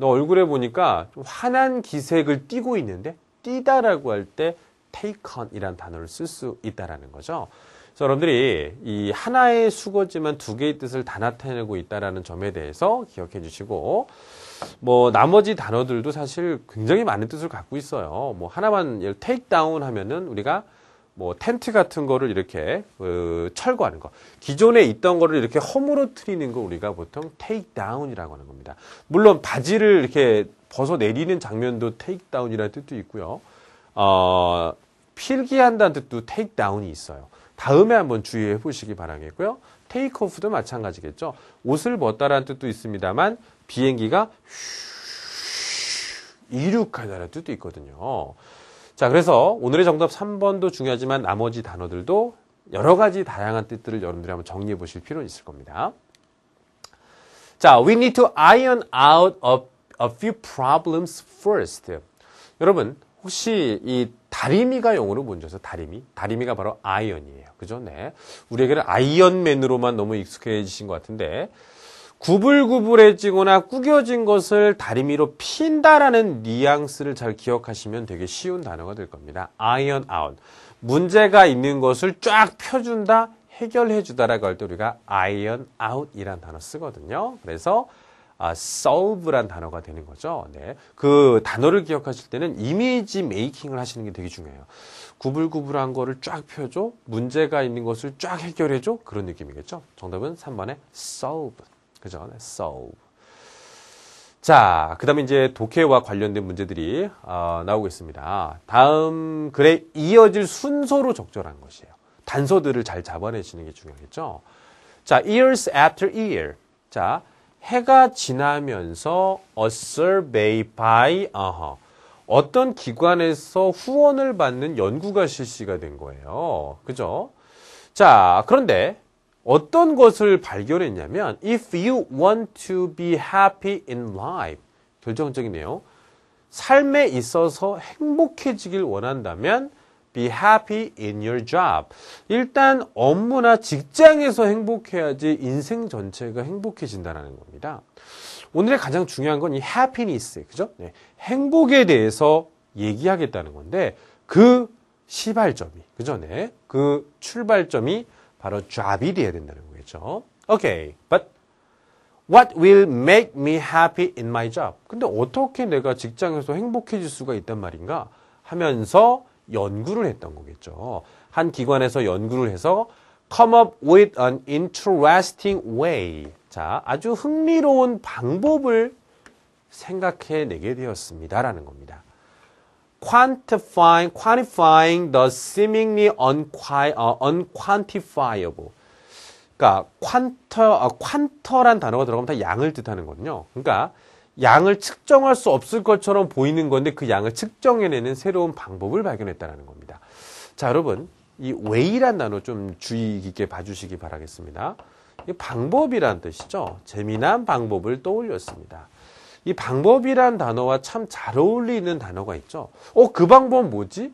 너 얼굴에 보니까 환한 기색을 띠고 있는데 띠다라고 할 때 take on이란 단어를 쓸 수 있다라는 거죠. 그래서 여러분들이 이 하나의 수거지만 두 개의 뜻을 다 나타내고 있다라는 점에 대해서 기억해 주시고 뭐 나머지 단어들도 사실 굉장히 많은 뜻을 갖고 있어요. 뭐 하나만 예를 take down 하면은 우리가 뭐 텐트 같은 거를 이렇게 어, 철거하는 거 기존에 있던 거를 이렇게 허물어뜨리는 거 우리가 보통 테이크다운이라고 하는 겁니다. 물론 바지를 이렇게 벗어 내리는 장면도 테이크다운이라는 뜻도 있고요. 어, 필기한다는 뜻도 테이크다운이 있어요. 다음에 한번 주의해 보시기 바라겠고요. 테이크오프도 마찬가지겠죠. 옷을 벗다라는 뜻도 있습니다만 비행기가 이륙하다라는 뜻도 있거든요. 자, 그래서 오늘의 정답 3번도 중요하지만 나머지 단어들도 여러 가지 다양한 뜻들을 여러분들이 한번 정리해 보실 필요는 있을 겁니다. 자, we need to iron out a, a few problems first. 여러분, 혹시 이 다리미가 용어로 뭔지서 다리미? 다리미가 바로 아이언이에요. 그죠? 네. 우리에게는 아이언맨으로만 너무 익숙해지신 것 같은데, 구불구불해지거나 구겨진 것을 다리미로 핀다라는 뉘앙스를 잘 기억하시면 되게 쉬운 단어가 될 겁니다. iron out. 문제가 있는 것을 쫙 펴준다, 해결해주다라고 할 때 우리가 iron out이란 단어 쓰거든요. 그래서 아, solve란 단어가 되는 거죠. 네. 그 단어를 기억하실 때는 이미지 메이킹을 하시는 게 되게 중요해요. 구불구불한 거를 쫙 펴줘, 문제가 있는 것을 쫙 해결해줘, 그런 느낌이겠죠. 정답은 3번에 solve. 그죠? 네, solve. 자, 그 다음에 이제 독해와 관련된 문제들이 어, 나오고 있습니다. 다음 글에 이어질 순서로 적절한 것이에요. 단서들을 잘 잡아내시는 게 중요하겠죠. 자, years after year. 자, 해가 지나면서 a survey by u uh-huh. 어떤 기관에서 후원을 받는 연구가 실시가 된 거예요. 그죠? 자, 그런데 어떤 것을 발견했냐면 if you want to be happy in life 결정적이네요. 삶에 있어서 행복해지길 원한다면 be happy in your job. 일단 업무나 직장에서 행복해야지 인생 전체가 행복해진다는 겁니다. 오늘의 가장 중요한 건 이 happiness, 그죠? 네. 행복에 대해서 얘기하겠다는 건데 그 시발점이, 그 전에 네. 그 출발점이 바로 좌비이어야 된다는 거겠죠. Okay, but what will make me happy in my job? 근데 어떻게 내가 직장에서 행복해질 수가 있단 말인가? 하면서 연구를 했던 거겠죠. 한 기관에서 연구를 해서 come up with an interesting way. 자, 아주 흥미로운 방법을 생각해내게 되었습니다라는 겁니다. quantifying, quantifying the seemingly unqui, uh, unquantifiable. 그러니까 퀀터, 어, 퀀터란 단어가 들어가면 다 양을 뜻하는 거거든요. 그러니까 양을 측정할 수 없을 것처럼 보이는 건데 그 양을 측정해내는 새로운 방법을 발견했다는 겁니다. 자, 여러분. 이 way란 단어 좀 주의 깊게 봐주시기 바라겠습니다. 방법이란 뜻이죠. 재미난 방법을 떠올렸습니다. 이 방법이란 단어와 참 잘 어울리는 단어가 있죠. 어, 그 방법 뭐지?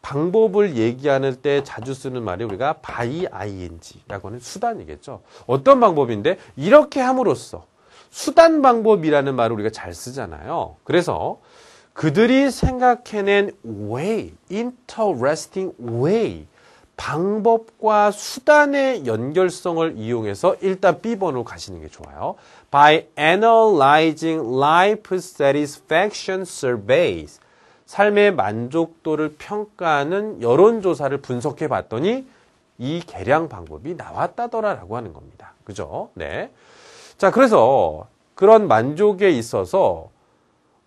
방법을 얘기하는 때 자주 쓰는 말이 우리가 by ing라고 하는 수단이겠죠. 어떤 방법인데 이렇게 함으로써 수단 방법이라는 말을 우리가 잘 쓰잖아요. 그래서 그들이 생각해낸 way, interesting way 방법과 수단의 연결성을 이용해서 일단 B번으로 가시는 게 좋아요. By analyzing life satisfaction surveys. 삶의 만족도를 평가하는 여론조사를 분석해 봤더니 이 계량 방법이 나왔다더라라고 하는 겁니다. 그죠? 네. 자, 그래서 그런 만족에 있어서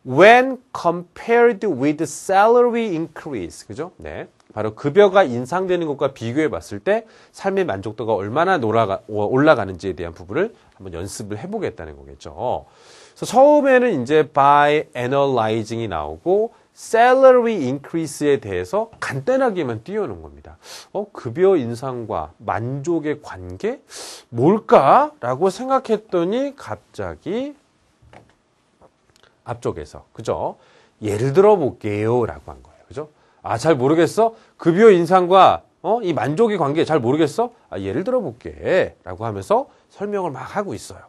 when compared with salary increase. 그죠? 네. 바로 급여가 인상되는 것과 비교해 봤을 때 삶의 만족도가 얼마나 놀아가, 어, 올라가는지에 대한 부분을 한번 연습을 해보겠다는 거겠죠. 그래서 처음에는 이제 by analyzing이 나오고 salary increase에 대해서 간단하게만 띄워놓은 겁니다. 어, 급여 인상과 만족의 관계? 뭘까? 라고 생각했더니 갑자기 앞쪽에서, 그죠? 예를 들어 볼게요. 라고 한 거예요. 그죠? 아, 잘 모르겠어? 급여 인상과 어, 이 만족의 관계 잘 모르겠어? 아, 예를 들어 볼게. 라고 하면서 설명을 막 하고 있어요.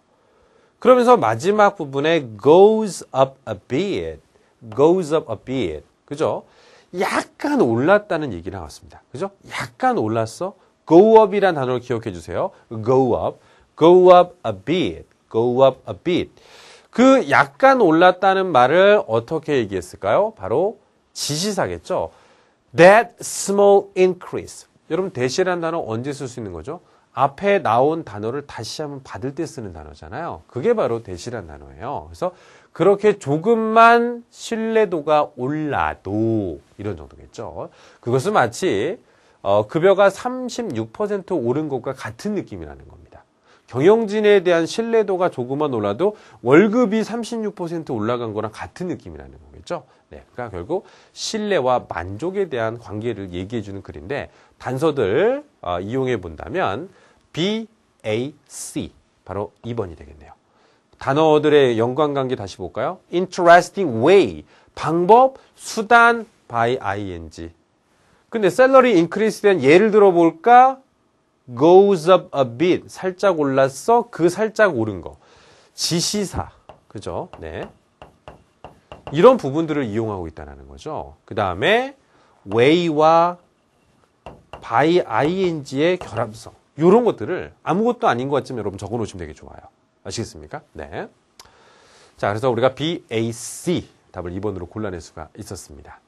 그러면서 마지막 부분에 goes up a bit. goes up a bit. 그죠? 약간 올랐다는 얘기 나왔습니다. 그죠? 약간 올랐어? go up 이란 단어를 기억해 주세요. go up. go up a bit. go up a bit. 그 약간 올랐다는 말을 어떻게 얘기했을까요? 바로 지시사겠죠. that small increase. 여러분 대시라는 단어 언제 쓸 수 있는 거죠? 앞에 나온 단어를 다시 한번 받을 때 쓰는 단어잖아요. 그게 바로 대시란 단어예요. 그래서 그렇게 조금만 신뢰도가 올라도 이런 정도겠죠. 그것은 마치 어, 급여가 36% 오른 것과 같은 느낌이라는 겁니다. 경영진에 대한 신뢰도가 조금만 올라도 월급이 36% 올라간 거랑 같은 느낌이라는 겁니다. 알겠죠? 네, 그러니까 결국 신뢰와 만족에 대한 관계를 얘기해주는 글인데 단서들 어, 이용해 본다면 B, A, C 바로 2번이 되겠네요. 단어들의 연관관계 다시 볼까요? Interesting way 방법, 수단 by ing 근데 salary increase 대한 예를 들어볼까? goes up a bit 살짝 올랐어 그 살짝 오른 거 지시사 그죠? 네. 이런 부분들을 이용하고 있다는 거죠. 그 다음에 way와 by ing의 결합성 이런 것들을 아무것도 아닌 것 같지만 여러분 적어놓으시면 되게 좋아요. 아시겠습니까? 네. 자, 그래서 우리가 BAC 답을 2번으로 골라낼 수가 있었습니다.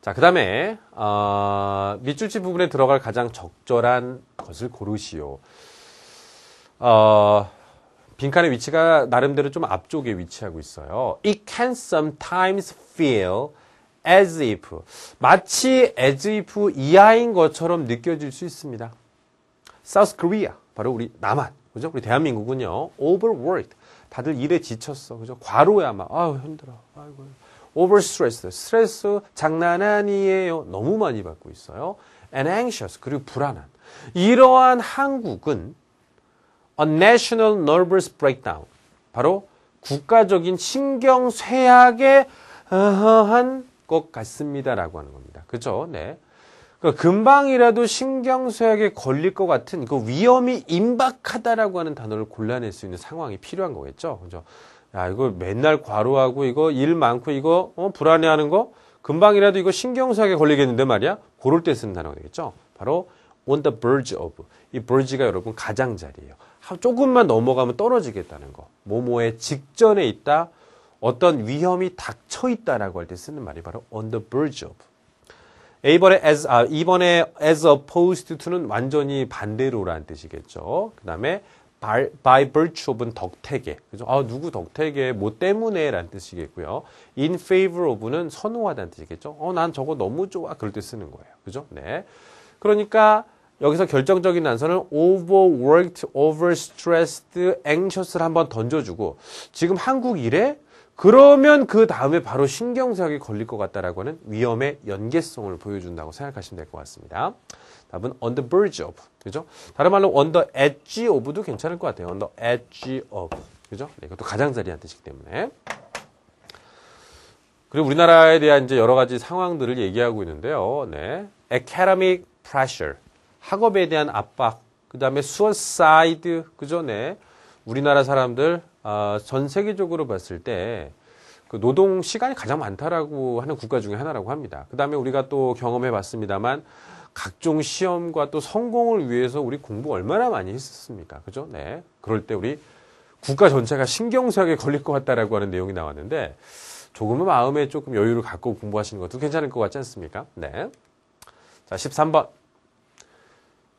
자, 그 다음에 어, 밑줄치 부분에 들어갈 가장 적절한 것을 고르시오. 어, 빈칸의 위치가 나름대로 좀 앞쪽에 위치하고 있어요. It can sometimes feel as if. 마치 as if 이하인 것처럼 느껴질 수 있습니다. South Korea. 바로 우리 남한. 그죠? 우리 대한민국은요. overworked. 다들 일에 지쳤어. 그죠? 과로야, 막. 아유, 힘들어. 아이고. overstressed. 스트레스 장난 아니에요. 너무 많이 받고 있어요. and anxious. 그리고 불안한. 이러한 한국은 a national nervous breakdown. 바로 국가적인 신경 쇠약에 어허한 것 같습니다라고 하는 겁니다. 그죠? 네. 그러니까 금방이라도 신경 쇠약에 걸릴 것 같은 그 위험이 임박하다라고 하는 단어를 골라낼 수 있는 상황이 필요한 거겠죠. 그죠? 야, 이거 맨날 과로하고 이거 일 많고 이거 어, 불안해하는 거 금방이라도 이거 신경 쇠약에 걸리겠는데 말이야. 그럴 때 쓰는 단어가 되겠죠. 바로 on the verge of. 이 verge가 여러분 가장자리예요. 조금만 넘어가면 떨어지겠다는 거. 뭐뭐의 직전에 있다. 어떤 위험이 닥쳐 있다라고 할 때 쓰는 말이 바로 on the verge of. A번에 as, 아, 2번에 as opposed to는 완전히 반대로라는 뜻이겠죠. 그 다음에 by, by virtue of은 덕택에. 그죠? 아, 누구 덕택에, 뭐 때문에 라는 뜻이겠고요. in favor of는 선호하다는 뜻이겠죠. 어, 난 저거 너무 좋아. 그럴 때 쓰는 거예요. 그죠? 네. 그러니까 여기서 결정적인 난서는 overworked, overstressed, anxious를 한번 던져주고 지금 한국 이래? 그러면 그 다음에 바로 신경쇠약이 걸릴 것 같다라고 하는 위험의 연계성을 보여준다고 생각하시면 될 것 같습니다. 답은 on the verge of. 그죠? 다른 말로 on the edge of도 괜찮을 것 같아요. on the edge of. 그죠? 네, 이것도 가장자리한 뜻이기 때문에. 그리고 우리나라에 대한 이제 여러 가지 상황들을 얘기하고 있는데요. 네. academic pressure. 학업에 대한 압박, 그 다음에 수어사이드 그 전에 우리나라 사람들 어, 전 세계적으로 봤을 때 그 노동 시간이 가장 많다라고 하는 국가 중에 하나라고 합니다. 그 다음에 우리가 또 경험해 봤습니다만 각종 시험과 또 성공을 위해서 우리 공부 얼마나 많이 했었습니까? 그죠? 네. 그럴 때 우리 국가 전체가 신경쇠약에 걸릴 것 같다라고 하는 내용이 나왔는데 조금은 마음에 조금 여유를 갖고 공부하시는 것도 괜찮을 것 같지 않습니까? 네. 자, 13번.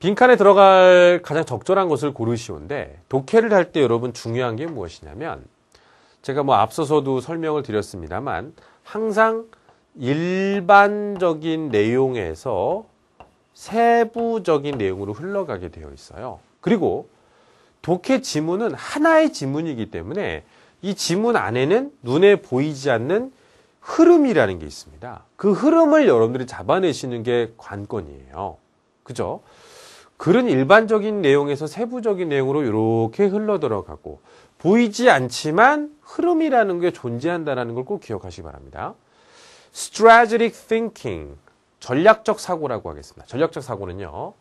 빈칸에 들어갈 가장 적절한 것을 고르시오인데 독해를 할 때 여러분 중요한 게 무엇이냐면 제가 뭐 앞서서도 설명을 드렸습니다만 항상 일반적인 내용에서 세부적인 내용으로 흘러가게 되어 있어요. 그리고 독해 지문은 하나의 지문이기 때문에 이 지문 안에는 눈에 보이지 않는 흐름이라는 게 있습니다. 그 흐름을 여러분들이 잡아내시는 게 관건이에요. 그죠? 글은 일반적인 내용에서 세부적인 내용으로 이렇게 흘러 들어가고 보이지 않지만 흐름이라는 게존재한다는걸 꼭 기억하시기 바랍니다. strategic thinking 전략적 사고라고 하겠습니다. 전략적 사고는요.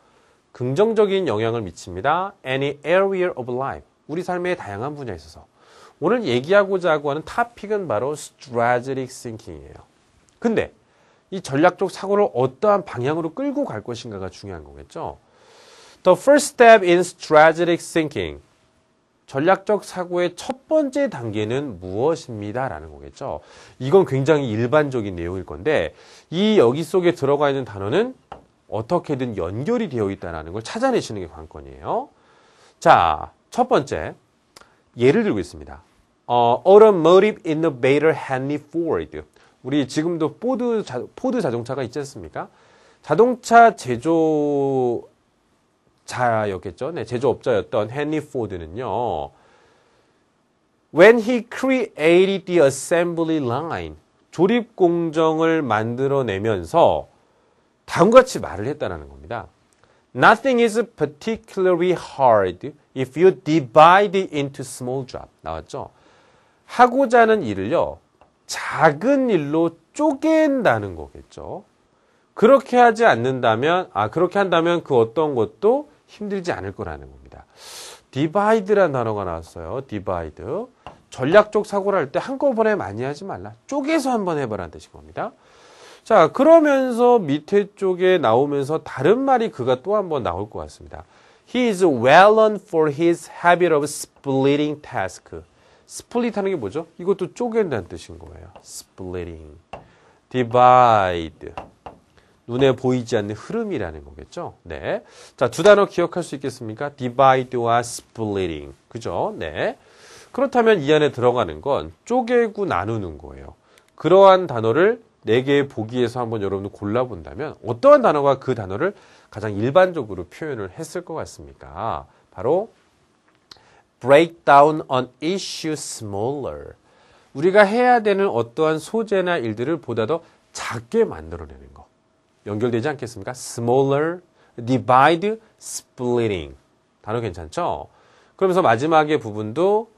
긍정적인 영향을 미칩니다. any area of life 우리 삶의 다양한 분야에 있어서 오늘 얘기하고자 하고 하는 타픽은 바로 strategic thinking이에요. 근데 이 전략적 사고를 어떠한 방향으로 끌고 갈 것인가가 중요한 거겠죠. The first step in strategic thinking. 전략적 사고의 첫 번째 단계는 무엇입니다? 라는 거겠죠. 이건 굉장히 일반적인 내용일 건데, 이 여기 속에 들어가 있는 단어는 어떻게든 연결이 되어 있다는 걸 찾아내시는 게 관건이에요. 자, 첫 번째. 예를 들고 있습니다. 어, Automotive Innovator Henry Ford. 우리 지금도 포드, 자, 포드 자동차가 있지 않습니까? 자동차 제조 자였겠죠. 네, 제조업자였던 헨리 포드는요. When he created the assembly line, 조립 공정을 만들어내면서 다음과 같이 말을 했다는 겁니다. Nothing is particularly hard if you divide it into small job. s 나왔죠? 하고자 하는 일을요, 작은 일로 쪼갠다는 거겠죠. 그렇게 하지 않는다면, 아, 그렇게 한다면 그 어떤 것도 힘들지 않을 거라는 겁니다. 디바이드라는 단어가 나왔어요. 디바이드. 전략적 사고를 할 때 한꺼번에 많이 하지 말라. 쪼개서 한번 해봐라는 뜻인 겁니다. 자, 그러면서 밑에 쪽에 나오면서 다른 말이 그가 또 한번 나올 것 같습니다. He is well o n for his habit of splitting task. split 하는 게 뭐죠? 이것도 쪼갠다는 뜻인 거예요. splitting. divide. 눈에 보이지 않는 흐름이라는 거겠죠. 네. 자, 두 단어 기억할 수 있겠습니까? divide와 splitting. 그죠? 네. 그렇다면 이 안에 들어가는 건 쪼개고 나누는 거예요. 그러한 단어를 네 개의 보기에서 한번 여러분 골라본다면 어떠한 단어가 그 단어를 가장 일반적으로 표현을 했을 것 같습니까? 바로 break down an issue smaller. 우리가 해야 되는 어떠한 소재나 일들을 보다 더 작게 만들어내는 연결되지 않겠습니까? smaller, divide, splitting. 단어 괜찮죠? 그러면서 마지막에 부분도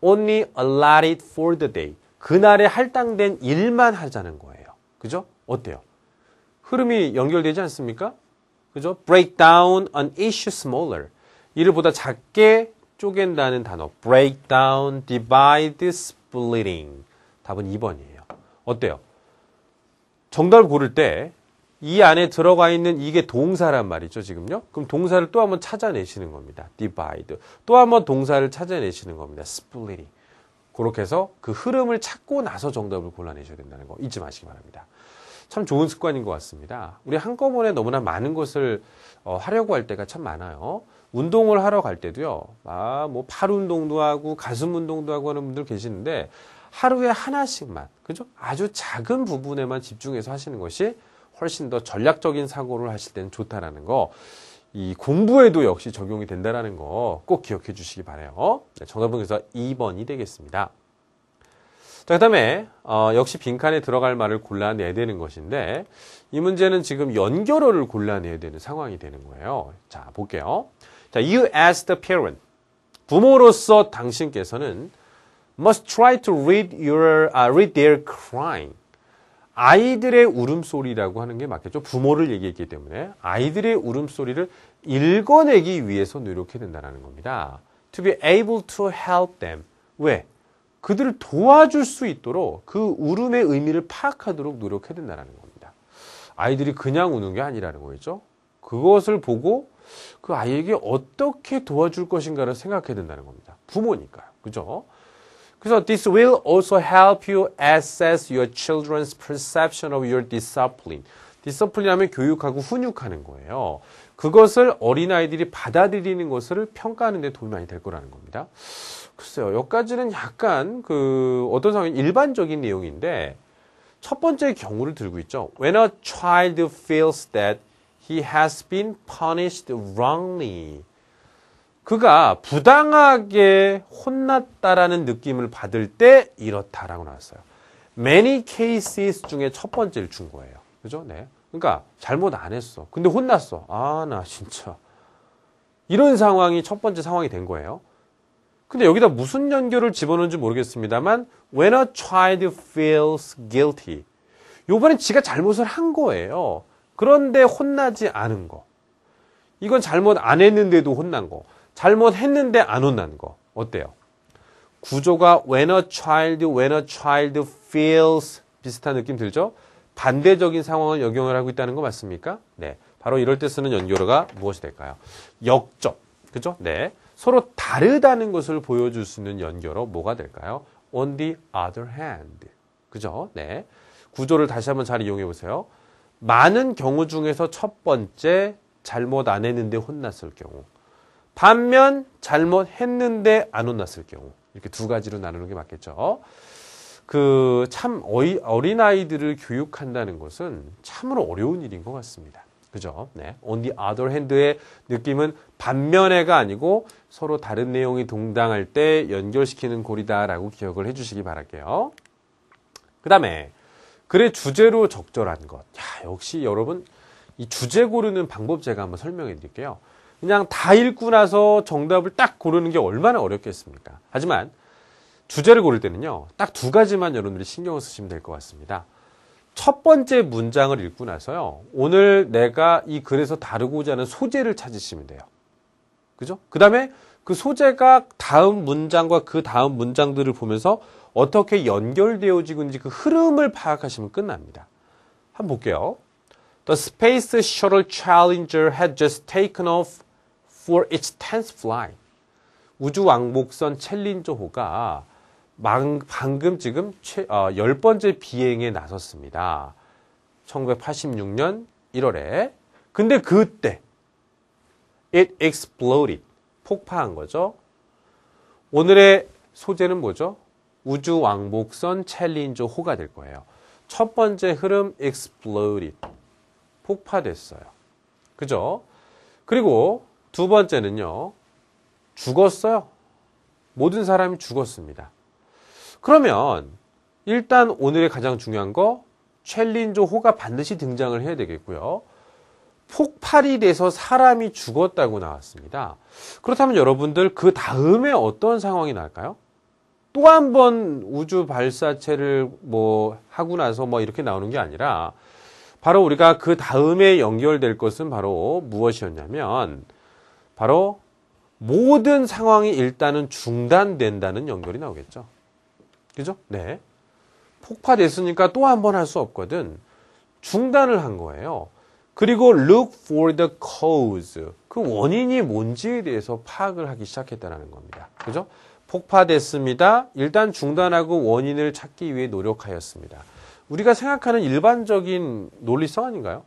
only allotted for the day. 그날에 할당된 일만 하자는 거예요. 그죠? 어때요? 흐름이 연결되지 않습니까? 그죠? break down an issue smaller. 이를 보다 작게 쪼갠다는 단어. break down, divide, splitting. 답은 2번이에요. 어때요? 정답을 고를 때이 안에 들어가 있는 이게 동사란 말이죠, 지금요. 그럼 동사를 또 한번 찾아내시는 겁니다. divide. 또 한번 동사를 찾아내시는 겁니다. splitting. 그렇게 해서 그 흐름을 찾고 나서 정답을 골라내셔야 된다는 거 잊지 마시기 바랍니다. 참 좋은 습관인 것 같습니다. 우리 한꺼번에 너무나 많은 것을 어, 하려고 할 때가 참 많아요. 운동을 하러 갈 때도요. 아, 뭐 팔 운동도 하고 가슴 운동도 하고 하는 분들 계시는데 하루에 하나씩만, 그죠? 아주 작은 부분에만 집중해서 하시는 것이 훨씬 더 전략적인 사고를 하실 때는 좋다라는 거. 이 공부에도 역시 적용이 된다라는 거 꼭 기억해 주시기 바래요. 네, 정답은 그래서 2번이 되겠습니다. 자, 그 다음에, 어, 역시 빈칸에 들어갈 말을 골라내야 되는 것인데, 이 문제는 지금 연결어를 골라내야 되는 상황이 되는 거예요. 자, 볼게요. 자, you as the parent. 부모로서 당신께서는 must try to read your, uh, read their crying. 아이들의 울음소리라고 하는 게 맞겠죠. 부모를 얘기했기 때문에 아이들의 울음소리를 읽어내기 위해서 노력해야 된다는 겁니다. To be able to help them. 왜? 그들을 도와줄 수 있도록 그 울음의 의미를 파악하도록 노력해야 된다는 겁니다. 아이들이 그냥 우는 게 아니라는 거겠죠. 그것을 보고 그 아이에게 어떻게 도와줄 것인가를 생각해야 된다는 겁니다. 부모니까요. 그죠? 그래서 this will also help you assess your children's perception of your discipline. 디서플린하면 교육하고 훈육하는 거예요. 그것을 어린아이들이 받아들이는 것을 평가하는 데 도움이 많이 될 거라는 겁니다. 글쎄요, 여기까지는 약간 그 어떤 상황 일반적인 내용인데 첫 번째 경우를 들고 있죠. When a child feels that he has been punished wrongly. 그가 부당하게 혼났다라는 느낌을 받을 때 이렇다라고 나왔어요. many cases 중에 첫 번째를 준 거예요. 그죠? 네. 그러니까 잘못 안 했어. 근데 혼났어. 아, 나 진짜. 이런 상황이 첫 번째 상황이 된 거예요. 근데 여기다 무슨 연결을 집어넣는지 모르겠습니다만 when a child feels guilty 요번엔 지가 잘못을 한 거예요. 그런데 혼나지 않은 거. 이건 잘못 안 했는데도 혼난 거. 잘못했는데 안 혼난 거 어때요? 구조가 when a child, when a child feels 비슷한 느낌 들죠? 반대적인 상황을 적용을 하고 있다는 거 맞습니까? 네. 바로 이럴 때 쓰는 연결어가 무엇이 될까요? 역적. 그죠? 네. 서로 다르다는 것을 보여줄 수 있는 연결어 뭐가 될까요? on the other hand. 그죠? 네. 구조를 다시 한번 잘 이용해 보세요. 많은 경우 중에서 첫 번째 잘못 안 했는데 혼났을 경우. 반면 잘못했는데 안 혼났을 경우 이렇게 두 가지로 나누는 게 맞겠죠. 그 참 어린 아이들을 교육한다는 것은 참으로 어려운 일인 것 같습니다. 그죠? 네. On the other hand의 느낌은 반면에가 아니고 서로 다른 내용이 동당할 때 연결시키는 고리다라고 기억을 해주시기 바랄게요. 그 다음에 글의 주제로 적절한 것. 야, 역시 여러분 이 주제 고르는 방법 제가 한번 설명해 드릴게요. 그냥 다 읽고 나서 정답을 딱 고르는 게 얼마나 어렵겠습니까? 하지만 주제를 고를 때는요, 딱 두 가지만 여러분들이 신경을 쓰시면 될 것 같습니다. 첫 번째 문장을 읽고 나서요, 오늘 내가 이 글에서 다루고자 하는 소재를 찾으시면 돼요. 그죠? 그 다음에 그 소재가 다음 문장과 그 다음 문장들을 보면서 어떻게 연결되어지는지 그 흐름을 파악하시면 끝납니다. 한번 볼게요. The Space Shuttle Challenger had just taken off for its 10th flight. 우주 왕복선 챌린저호가 방금 지금 최, 어, 10번째 비행에 나섰습니다. 1986년 1월에. 근데 그때 it exploded. 폭파한 거죠. 오늘의 소재는 뭐죠? 우주 왕복선 챌린저 호가 될 거예요. 첫 번째 흐름 exploded. 폭파됐어요. 그죠? 그리고 두 번째는요. 죽었어요. 모든 사람이 죽었습니다. 그러면 일단 오늘의 가장 중요한 거챌린조 호가 반드시 등장을 해야 되겠고요. 폭발이 돼서 사람이 죽었다고 나왔습니다. 그렇다면 여러분들 그 다음에 어떤 상황이 나올까요또 한 번 우주 발사체를 뭐 하고 나서 뭐 이렇게 나오는 게 아니라 바로 우리가 그 다음에 연결될 것은 바로 무엇이었냐면 바로 모든 상황이 일단은 중단된다는 연결이 나오겠죠. 그죠? 네. 폭파됐으니까 또 한번 할 수 없거든. 중단을 한 거예요. 그리고 look for the cause. 그 원인이 뭔지에 대해서 파악을 하기 시작했다는 겁니다. 그죠? 폭파됐습니다. 일단 중단하고 원인을 찾기 위해 노력하였습니다. 우리가 생각하는 일반적인 논리성 아닌가요?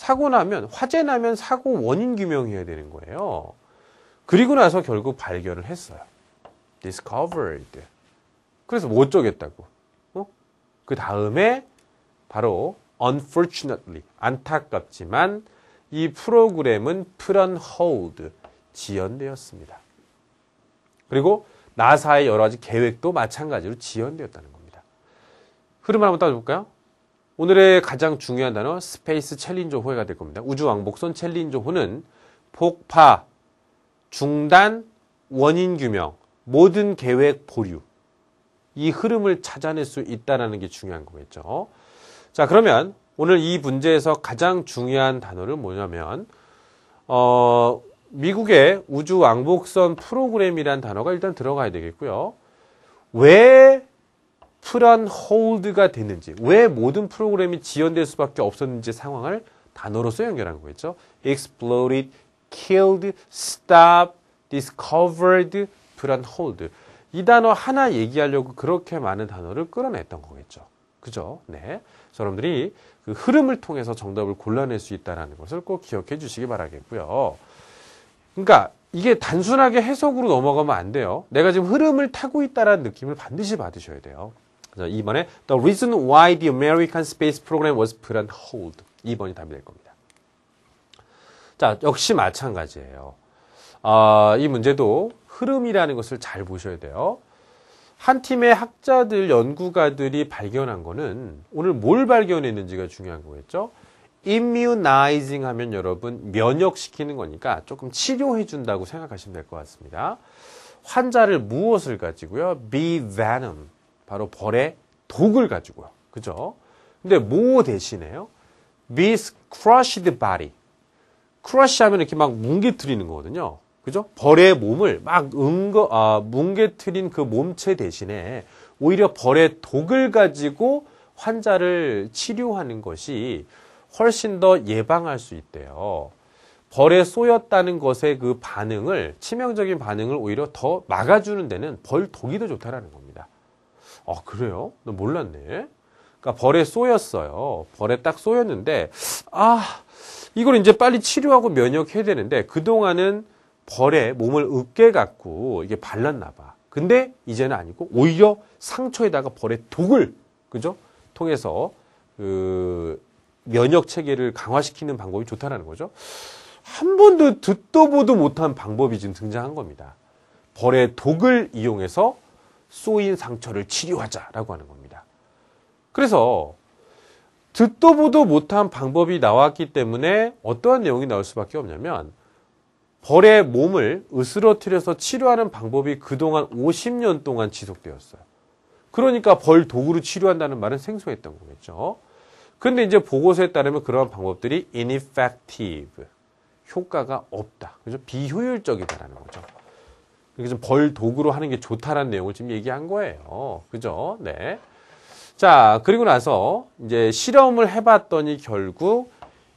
사고 나면 화재 나면 사고 원인 규명해야 되는 거예요. 그리고 나서 결국 발견을 했어요. discovered. 그래서 못쪼쩌겠다고 어? 그 다음에 바로 unfortunately 안타깝지만 이 프로그램은 put on hold 지연되었습니다. 그리고 나사의 여러 가지 계획도 마찬가지로 지연되었다는 겁니다. 흐름을 한번 따져볼까요? 오늘의 가장 중요한 단어 스페이스 챌린저호가 될 겁니다. 우주 왕복선 챌린저호는 폭파, 중단, 원인 규명, 모든 계획 보류 이 흐름을 찾아낼 수 있다는 게 중요한 거겠죠. 자 그러면 오늘 이 문제에서 가장 중요한 단어는 뭐냐면 어, 미국의 우주 왕복선 프로그램이란 단어가 일단 들어가야 되겠고요. 왜 풀한 홀드가 됐는지, 왜 모든 프로그램이 지연될 수밖에 없었는지 상황을 단어로서 연결한 거겠죠. exploded, killed, stopped, discovered, 불안 hold. 이 단어 하나 얘기하려고 그렇게 많은 단어를 끌어냈던 거겠죠. 그죠? 네. 여러분들이 그 흐름을 통해서 정답을 골라낼 수 있다는 것을 꼭 기억해 주시기 바라겠고요. 그러니까 이게 단순하게 해석으로 넘어가면 안 돼요. 내가 지금 흐름을 타고 있다라는 느낌을 반드시 받으셔야 돼요. 그 2번에 The reason why the American space program was put on hold. 2번이 답이 될 겁니다. 자, 역시 마찬가지예요. 아, 이 문제도 흐름이라는 것을 잘 보셔야 돼요. 한 팀의 학자들, 연구가들이 발견한 거는 오늘 뭘 발견했는지가 중요한 거겠죠? immunizing 하면 여러분 면역시키는 거니까 조금 치료해준다고 생각하시면 될 것 같습니다. 환자를 무엇을 가지고요? be venom. 바로 벌의 독을 가지고요. 그죠? 근데 모 대신에요. This crushed body. crush 하면 이렇게 막 뭉개뜨리는 거거든요. 그죠? 벌의 몸을 막 응거, 아, 뭉개뜨린 그 몸체 대신에 오히려 벌의 독을 가지고 환자를 치료하는 것이 훨씬 더 예방할 수 있대요. 벌에 쏘였다는 것의 그 반응을, 치명적인 반응을 오히려 더 막아주는 데는 벌 독이 더 좋다라는 거예요. 아, 그래요? 나 몰랐네. 그러니까 벌에 쏘였어요. 벌에 딱 쏘였는데, 아, 이걸 이제 빨리 치료하고 면역해야 되는데, 그동안은 벌에 몸을 으깨 갖고 이게 발랐나 봐. 근데 이제는 아니고, 오히려 상처에다가 벌의 독을, 그죠? 통해서, 그, 면역 체계를 강화시키는 방법이 좋다는 거죠. 한 번도 듣도 보도 못한 방법이 지금 등장한 겁니다. 벌의 독을 이용해서 쏘인 상처를 치료하자라고 하는 겁니다. 그래서 듣도 보도 못한 방법이 나왔기 때문에 어떠한 내용이 나올 수밖에 없냐면 벌의 몸을 으스러뜨려서 치료하는 방법이 그동안 50년 동안 지속되었어요. 그러니까 벌 도구로 치료한다는 말은 생소했던 거겠죠. 근데 이제 보고서에 따르면 그러한 방법들이 ineffective, 효과가 없다. 그죠? 비효율적이다라는 거죠. 그러니 좀벌 도구로 하는 게 좋다라는 내용을 지금 얘기한 거예요. 그죠? 네. 자, 그리고 나서 이제 실험을 해봤더니 결국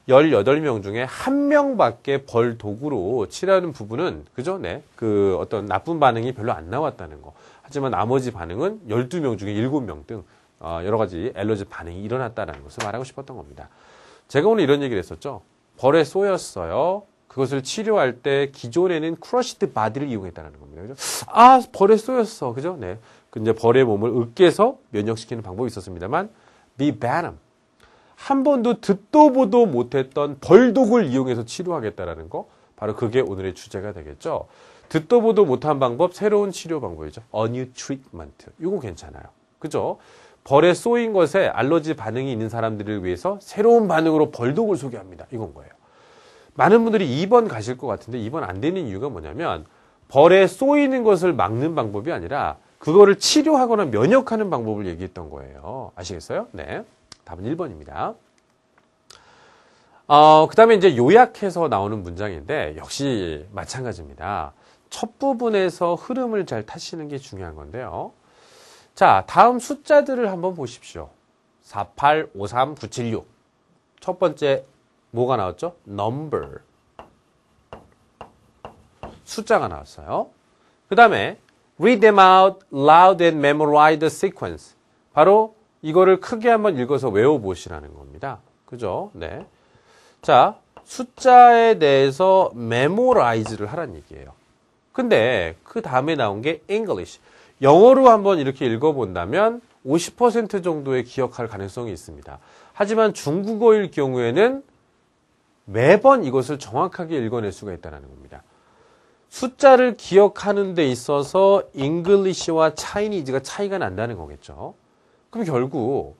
18명 중에 한 명밖에 벌 도구로 칠하는 부분은, 그죠? 네. 그 어떤 나쁜 반응이 별로 안 나왔다는 거. 하지만 나머지 반응은 12명 중에 7명 등 어, 여러 가지 엘러지 반응이 일어났다는 것을 말하고 싶었던 겁니다. 제가 오늘 이런 얘기를 했었죠. 벌에 쏘였어요. 그것을 치료할 때 기존에는 크러시드 바디를 이용했다는 겁니다. 아, 벌에 쏘였어. 그죠? 네. 근데 그 벌의 몸을 으깨서 면역시키는 방법이 있었습니다만, be venom. 한 번도 듣도 보도 못했던 벌독을 이용해서 치료하겠다라는 거. 바로 그게 오늘의 주제가 되겠죠. 듣도 보도 못한 방법, 새로운 치료 방법이죠. A new treatment. 이거 괜찮아요. 그죠? 벌에 쏘인 것에 알러지 반응이 있는 사람들을 위해서 새로운 반응으로 벌독을 소개합니다. 이건 거예요. 많은 분들이 2번 가실 것 같은데 2번 안 되는 이유가 뭐냐면 벌에 쏘이는 것을 막는 방법이 아니라 그거를 치료하거나 면역하는 방법을 얘기했던 거예요. 아시겠어요? 네. 답은 1번입니다. 어, 그 다음에 이제 요약해서 나오는 문장인데 역시 마찬가지입니다. 첫 부분에서 흐름을 잘 타시는 게 중요한 건데요. 자, 다음 숫자들을 한번 보십시오. 48, 53, 976. 첫 번째 뭐가 나왔죠? number. 숫자가 나왔어요. 그 다음에 read them out loud and memorize the sequence. 바로 이거를 크게 한번 읽어서 외워보시라는 겁니다. 그죠? 네. 자, 숫자에 대해서 memorize를 하란 얘기예요. 근데 그 다음에 나온 게 English. 영어로 한번 이렇게 읽어본다면 50% 정도의 기억할 가능성이 있습니다. 하지만 중국어일 경우에는 매번 이것을 정확하게 읽어낼 수가 있다는 겁니다. 숫자를 기억하는 데 있어서 잉글리시와 차이니즈가 차이가 난다는 거겠죠. 그럼 결국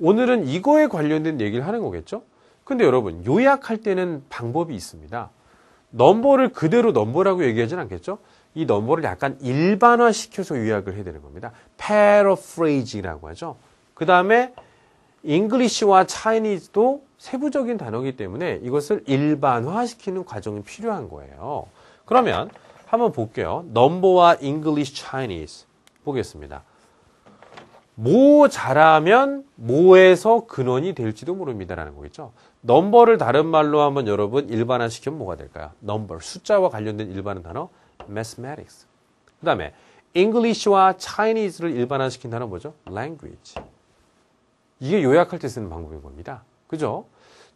오늘은 이거에 관련된 얘기를 하는 거겠죠. 근데 여러분 요약할 때는 방법이 있습니다. 넘버를 그대로 넘버라고 얘기하진 않겠죠. 이 넘버를 약간 일반화시켜서 요약을 해야 되는 겁니다. p a r a p h r a s i 이라고 하죠. 그 다음에 잉글리시와 차이니즈도 세부적인 단어이기 때문에 이것을 일반화시키는 과정이 필요한 거예요. 그러면 한번 볼게요. 넘버와 English Chinese 보겠습니다. 뭐 잘하면 뭐에서 근원이 될지도 모릅니다라는 거겠죠. 넘버를 다른 말로 한번 여러분 일반화시키면 뭐가 될까요? 넘버 숫자와 관련된 일반은 단어 mathematics. 그 다음에 English와 Chinese를 일반화시킨 단어 뭐죠? language. 이게 요약할 때 쓰는 방법인 겁니다. 그죠?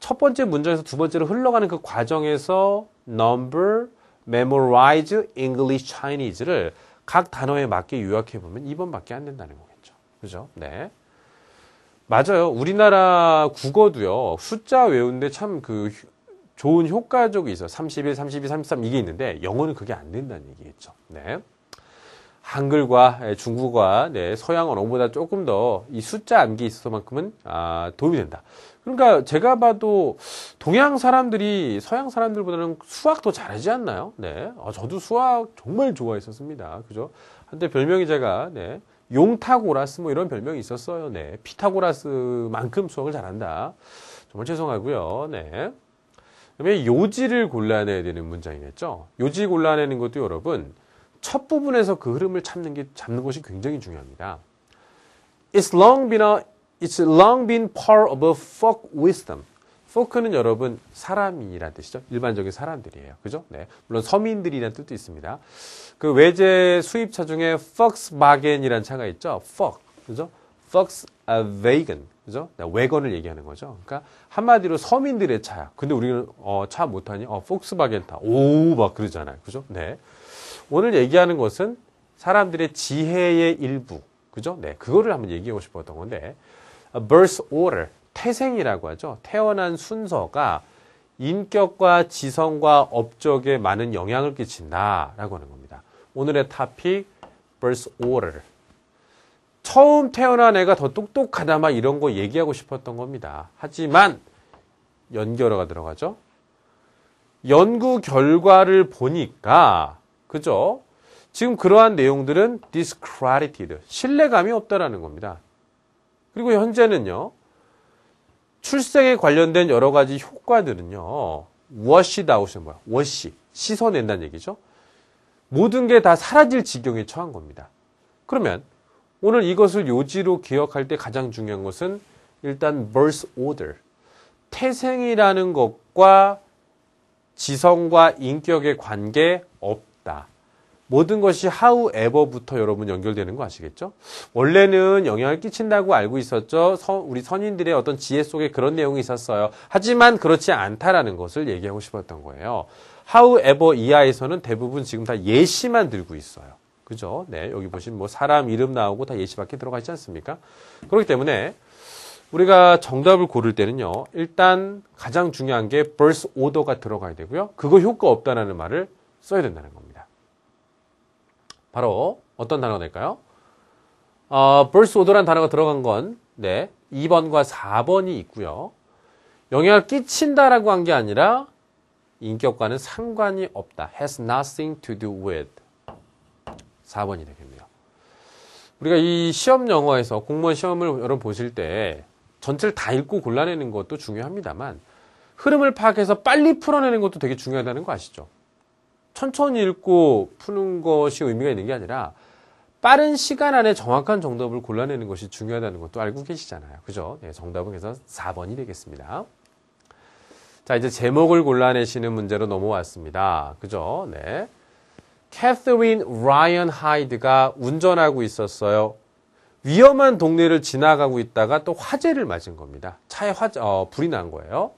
첫 번째 문장에서 두 번째로 흘러가는 그 과정에서 number, memorize, English, Chinese를 각 단어에 맞게 요약해 보면 2번밖에 안 된다는 거겠죠. 그죠? 네. 맞아요. 우리나라 국어도요. 숫자 외우는데 참 그 좋은 효과적이 있어요. 31, 32, 33 이게 있는데 영어는 그게 안 된다는 얘기겠죠. 네. 한글과 예, 중국어와 네, 서양 언어보다 조금 더 이 숫자 암기에 있어서만큼은 아, 도움이 된다. 그러니까 제가 봐도 동양 사람들이 서양 사람들보다는 수학 도 잘하지 않나요? 네. 아, 저도 수학 정말 좋아했었습니다. 그죠? 한때 별명이 제가, 네. 용타고라스 뭐 이런 별명이 있었어요. 네. 피타고라스만큼 수학을 잘한다. 정말 죄송하고요. 네. 그다음에 요지를 골라내야 되는 문장이겠죠. 요지 골라내는 것도 여러분 첫 부분에서 그 흐름을 잡는 게 잡는 것이 굉장히 중요합니다. It's long been a It's long been par a b o f a folk wisdom. folk는 여러분 사람이라는 뜻이죠. 일반적인 사람들이에요. 그죠? 네. 물론 서민들이란 뜻도 있습니다. 그 외제 수입차 중에 Volkswagen이라는 차가 있죠. f o l k 그죠? Volkswagen. 그죠? 네, 외건을 얘기하는 거죠. 그러니까 한마디로 서민들의 차야. 근데 우리는 어, 차 못하니? 어, 폭스바겐 타. 오, 막 그러잖아요. 그죠? 네. 오늘 얘기하는 것은 사람들의 지혜의 일부. 그죠? 네. 그거를 한번 얘기하고 싶었던 건데. birth order, 태생이라고 하죠. 태어난 순서가 인격과 지성과 업적에 많은 영향을 끼친다라고 하는 겁니다. 오늘의 타픽 birth order. 처음 태어난 애가 더 똑똑하다 막 이런 거 얘기하고 싶었던 겁니다. 하지만 연결어가 들어가죠. 연구 결과를 보니까 그죠? 지금 그러한 내용들은 discredited 신뢰감이 없다라는 겁니다. 그리고 현재는요. 출생에 관련된 여러 가지 효과들은요. 워시 다우신 뭐야? 워시. 씻어낸다는 얘기죠. 모든 게 다 사라질 지경에 처한 겁니다. 그러면 오늘 이것을 요지로 기억할 때 가장 중요한 것은 일단 birth order. 태생이라는 것과 지성과 인격의 관계, 업 모든 것이 하우 에버부터 여러분 연결되는 거 아시겠죠? 원래는 영향을 끼친다고 알고 있었죠. 서, 우리 선인들의 어떤 지혜 속에 그런 내용이 있었어요. 하지만 그렇지 않다라는 것을 얘기하고 싶었던 거예요. 하우 에버 이하에서는 대부분 지금 다 예시만 들고 있어요. 그죠? 네, 여기 보시면 뭐 사람 이름 나오고 다 예시밖에 들어가 있지 않습니까? 그렇기 때문에 우리가 정답을 고를 때는요, 일단 가장 중요한 게 벌스 오더가 들어가야 되고요. 그거 효과 없다는 말을 써야 된다는 겁니다. 바로 어떤 단어가 될까요? 어, 벌스 오더란 단어가 들어간 건 네, 2번과 4번이 있고요. 영향을 끼친다라고 한 게 아니라 인격과는 상관이 없다. has nothing to do with 4번이 되겠네요. 우리가 이 시험 영어에서 공무원 시험을 여러분 보실 때 전체를 다 읽고 골라내는 것도 중요합니다만 흐름을 파악해서 빨리 풀어내는 것도 되게 중요하다는 거 아시죠? 천천히 읽고 푸는 것이 의미가 있는 게 아니라 빠른 시간 안에 정확한 정답을 골라내는 것이 중요하다는 것도 알고 계시잖아요. 그죠? 네, 정답은 그래서 4번이 되겠습니다. 자, 이제 제목을 골라내시는 문제로 넘어왔습니다. 그죠? 네. 캐서린 라이언 하이드가 운전하고 있었어요. 위험한 동네를 지나가고 있다가 또 화재를 맞은 겁니다. 차에 화, 어, 불이 난 거예요.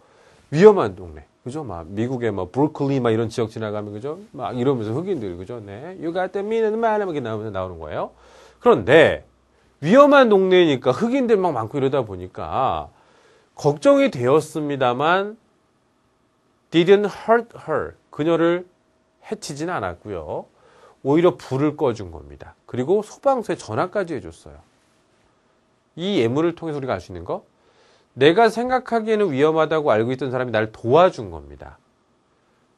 위험한 동네. 그죠? 막 미국의 막 뭐 브루클리 막 이런 지역 지나가면 그죠? 막 이러면서 흑인들 그죠? 네, you got the meaning man 이렇게 나오면서 나오는 거예요. 그런데 위험한 동네니까 흑인들 막 많고 이러다 보니까 걱정이 되었습니다만 didn't hurt her 그녀를 해치진 않았고요. 오히려 불을 꺼준 겁니다. 그리고 소방서에 전화까지 해줬어요. 이 예물을 통해서 우리가 알 수 있는 거 내가 생각하기에는 위험하다고 알고 있던 사람이 날 도와준 겁니다.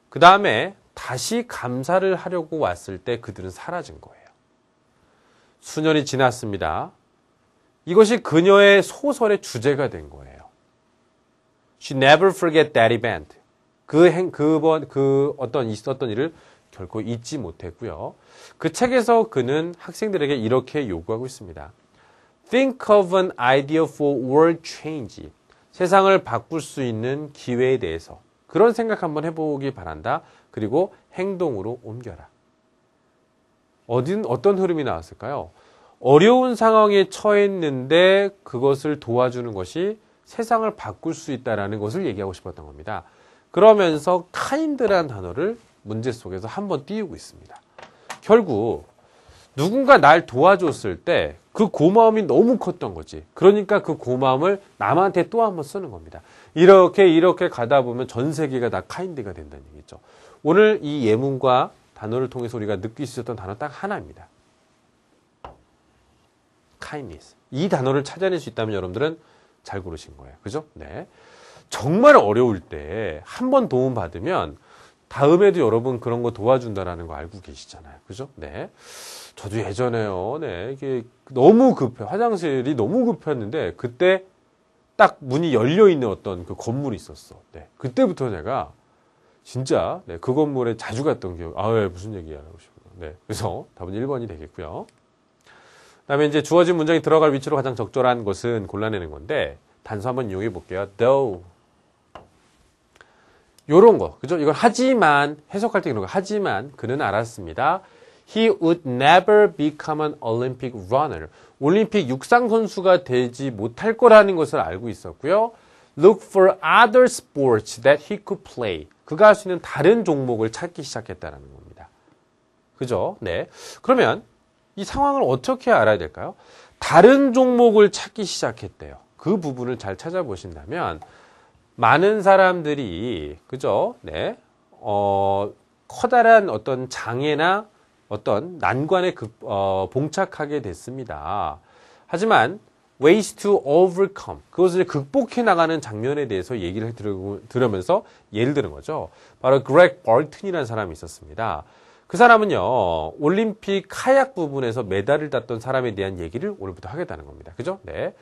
그 다음에 다시 감사를 하려고 왔을 때 그들은 사라진 거예요. 수년이 지났습니다. 이것이 그녀의 소설의 주제가 된 거예요. She never forget that event. 그 행, 그 번, 그 어떤 있었던 일을 결코 잊지 못했고요. 그 책에서 그는 학생들에게 이렇게 요구하고 있습니다. Think of an idea for world change. 세상을 바꿀 수 있는 기회에 대해서 그런 생각 한번 해보기 바란다. 그리고 행동으로 옮겨라. 어딘 어떤 흐름이 나왔을까요? 어려운 상황에 처했는데 그것을 도와주는 것이 세상을 바꿀 수 있다라는 것을 얘기하고 싶었던 겁니다. 그러면서 카인드라는 단어를 문제 속에서 한번 띄우고 있습니다. 결국 누군가 날 도와줬을 때 그 고마움이 너무 컸던 거지. 그러니까 그 고마움을 남한테 또 한 번 쓰는 겁니다. 이렇게 이렇게 가다 보면 전 세계가 다 카인드가 된다는 얘기죠. 오늘 이 예문과 단어를 통해서 우리가 느낄 수 있었던 단어 딱 하나입니다. 카인 n 스이 단어를 찾아낼 수 있다면 여러분들은 잘 고르신 거예요. 그죠? 네. 정말 어려울 때 한 번 도움 받으면 다음에도 여러분 그런 거 도와준다라는 거 알고 계시잖아요. 그죠? 네. 저도 예전에요. 네. 이게 너무 급해. 화장실이 너무 급했는데 그때 딱 문이 열려 있는 어떤 그 건물이 있었어. 네. 그때부터 내가 진짜 네, 그 건물에 자주 갔던 기억. 아, 왜 무슨 얘기야 하고 싶어요. 네. 그래서 답은 1번이 되겠고요. 그다음에 이제 주어진 문장이 들어갈 위치로 가장 적절한 것은 골라내는 건데 단서 한번 이용해 볼게요. though 요런 거. 그죠? 이걸 하지만, 해석할 때 이런 거. 하지만, 그는 알았습니다. He would never become an Olympic runner. 올림픽 육상 선수가 되지 못할 거라는 것을 알고 있었고요. Look for other sports that he could play. 그가 할 수 있는 다른 종목을 찾기 시작했다는 라 겁니다. 그죠? 네. 그러면 이 상황을 어떻게 알아야 될까요? 다른 종목을 찾기 시작했대요. 그 부분을 잘 찾아보신다면 많은 사람들이 그죠? 네. 어, 커다란 어떤 장애나 어떤 난관에 급, 어, 봉착하게 됐습니다. 하지만 ways to overcome 그것을 극복해 나가는 장면에 대해서 얘기를 들으면서 예를 드는 거죠. 바로 그렉 벌튼이라는 사람이 있었습니다. 그 사람은요 올림픽 카약 부분에서 메달을 땄던 사람에 대한 얘기를 오늘부터 하겠다는 겁니다. 그죠? 네.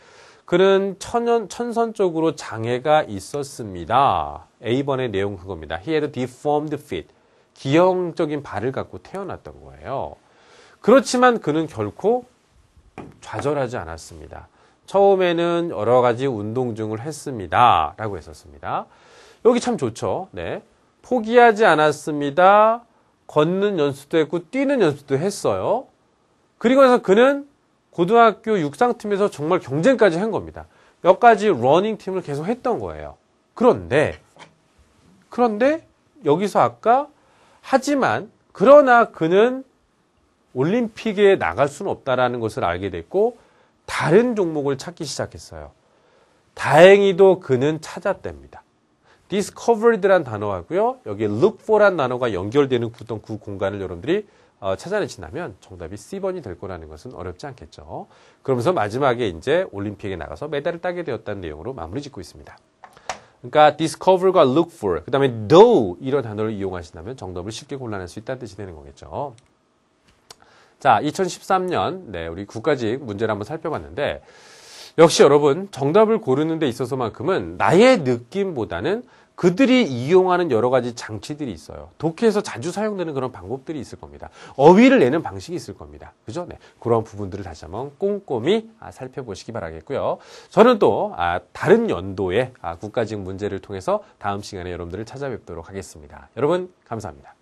그는 천연, 천선 적으로 장애가 있었습니다. A번의 내용 그겁니다. He had deformed feet. 기형적인 발을 갖고 태어났던 거예요. 그렇지만 그는 결코 좌절하지 않았습니다. 처음에는 여러 가지 운동 중을 했습니다. 라고 했었습니다. 여기 참 좋죠. 네. 포기하지 않았습니다. 걷는 연습도 했고, 뛰는 연습도 했어요. 그리고 나서 그는 고등학교 육상팀에서 정말 경쟁까지 한 겁니다. 몇 가지 러닝 팀을 계속 했던 거예요. 그런데 그런데 여기서 아까 하지만 그러나 그는 올림픽에 나갈 수는 없다라는 것을 알게 됐고 다른 종목을 찾기 시작했어요. 다행히도 그는 찾았답니다. discovered란 단어하고요. 여기 look for란 단어가 연결되는 그 공간을 여러분들이 찾아내신다면 어, 정답이 C번이 될 거라는 것은 어렵지 않겠죠. 그러면서 마지막에 이제 올림픽에 나가서 메달을 따게 되었다는 내용으로 마무리 짓고 있습니다. 그러니까 discover과 look for, 그 다음에 know 이런 단어를 이용하신다면 정답을 쉽게 골라낼 수 있다는 뜻이 되는 거겠죠. 자, 2013년, 네, 우리 국가직 문제를 한번 살펴봤는데, 역시 여러분, 정답을 고르는 데 있어서만큼은 나의 느낌보다는 그들이 이용하는 여러 가지 장치들이 있어요. 독해에서 자주 사용되는 그런 방법들이 있을 겁니다. 어휘를 내는 방식이 있을 겁니다. 그죠? 네. 그런 부분들을 다시 한번 꼼꼼히 아, 살펴보시기 바라겠고요. 저는 또 아, 다른 연도의 아, 국가직 문제를 통해서 다음 시간에 여러분들을 찾아뵙도록 하겠습니다. 여러분 감사합니다.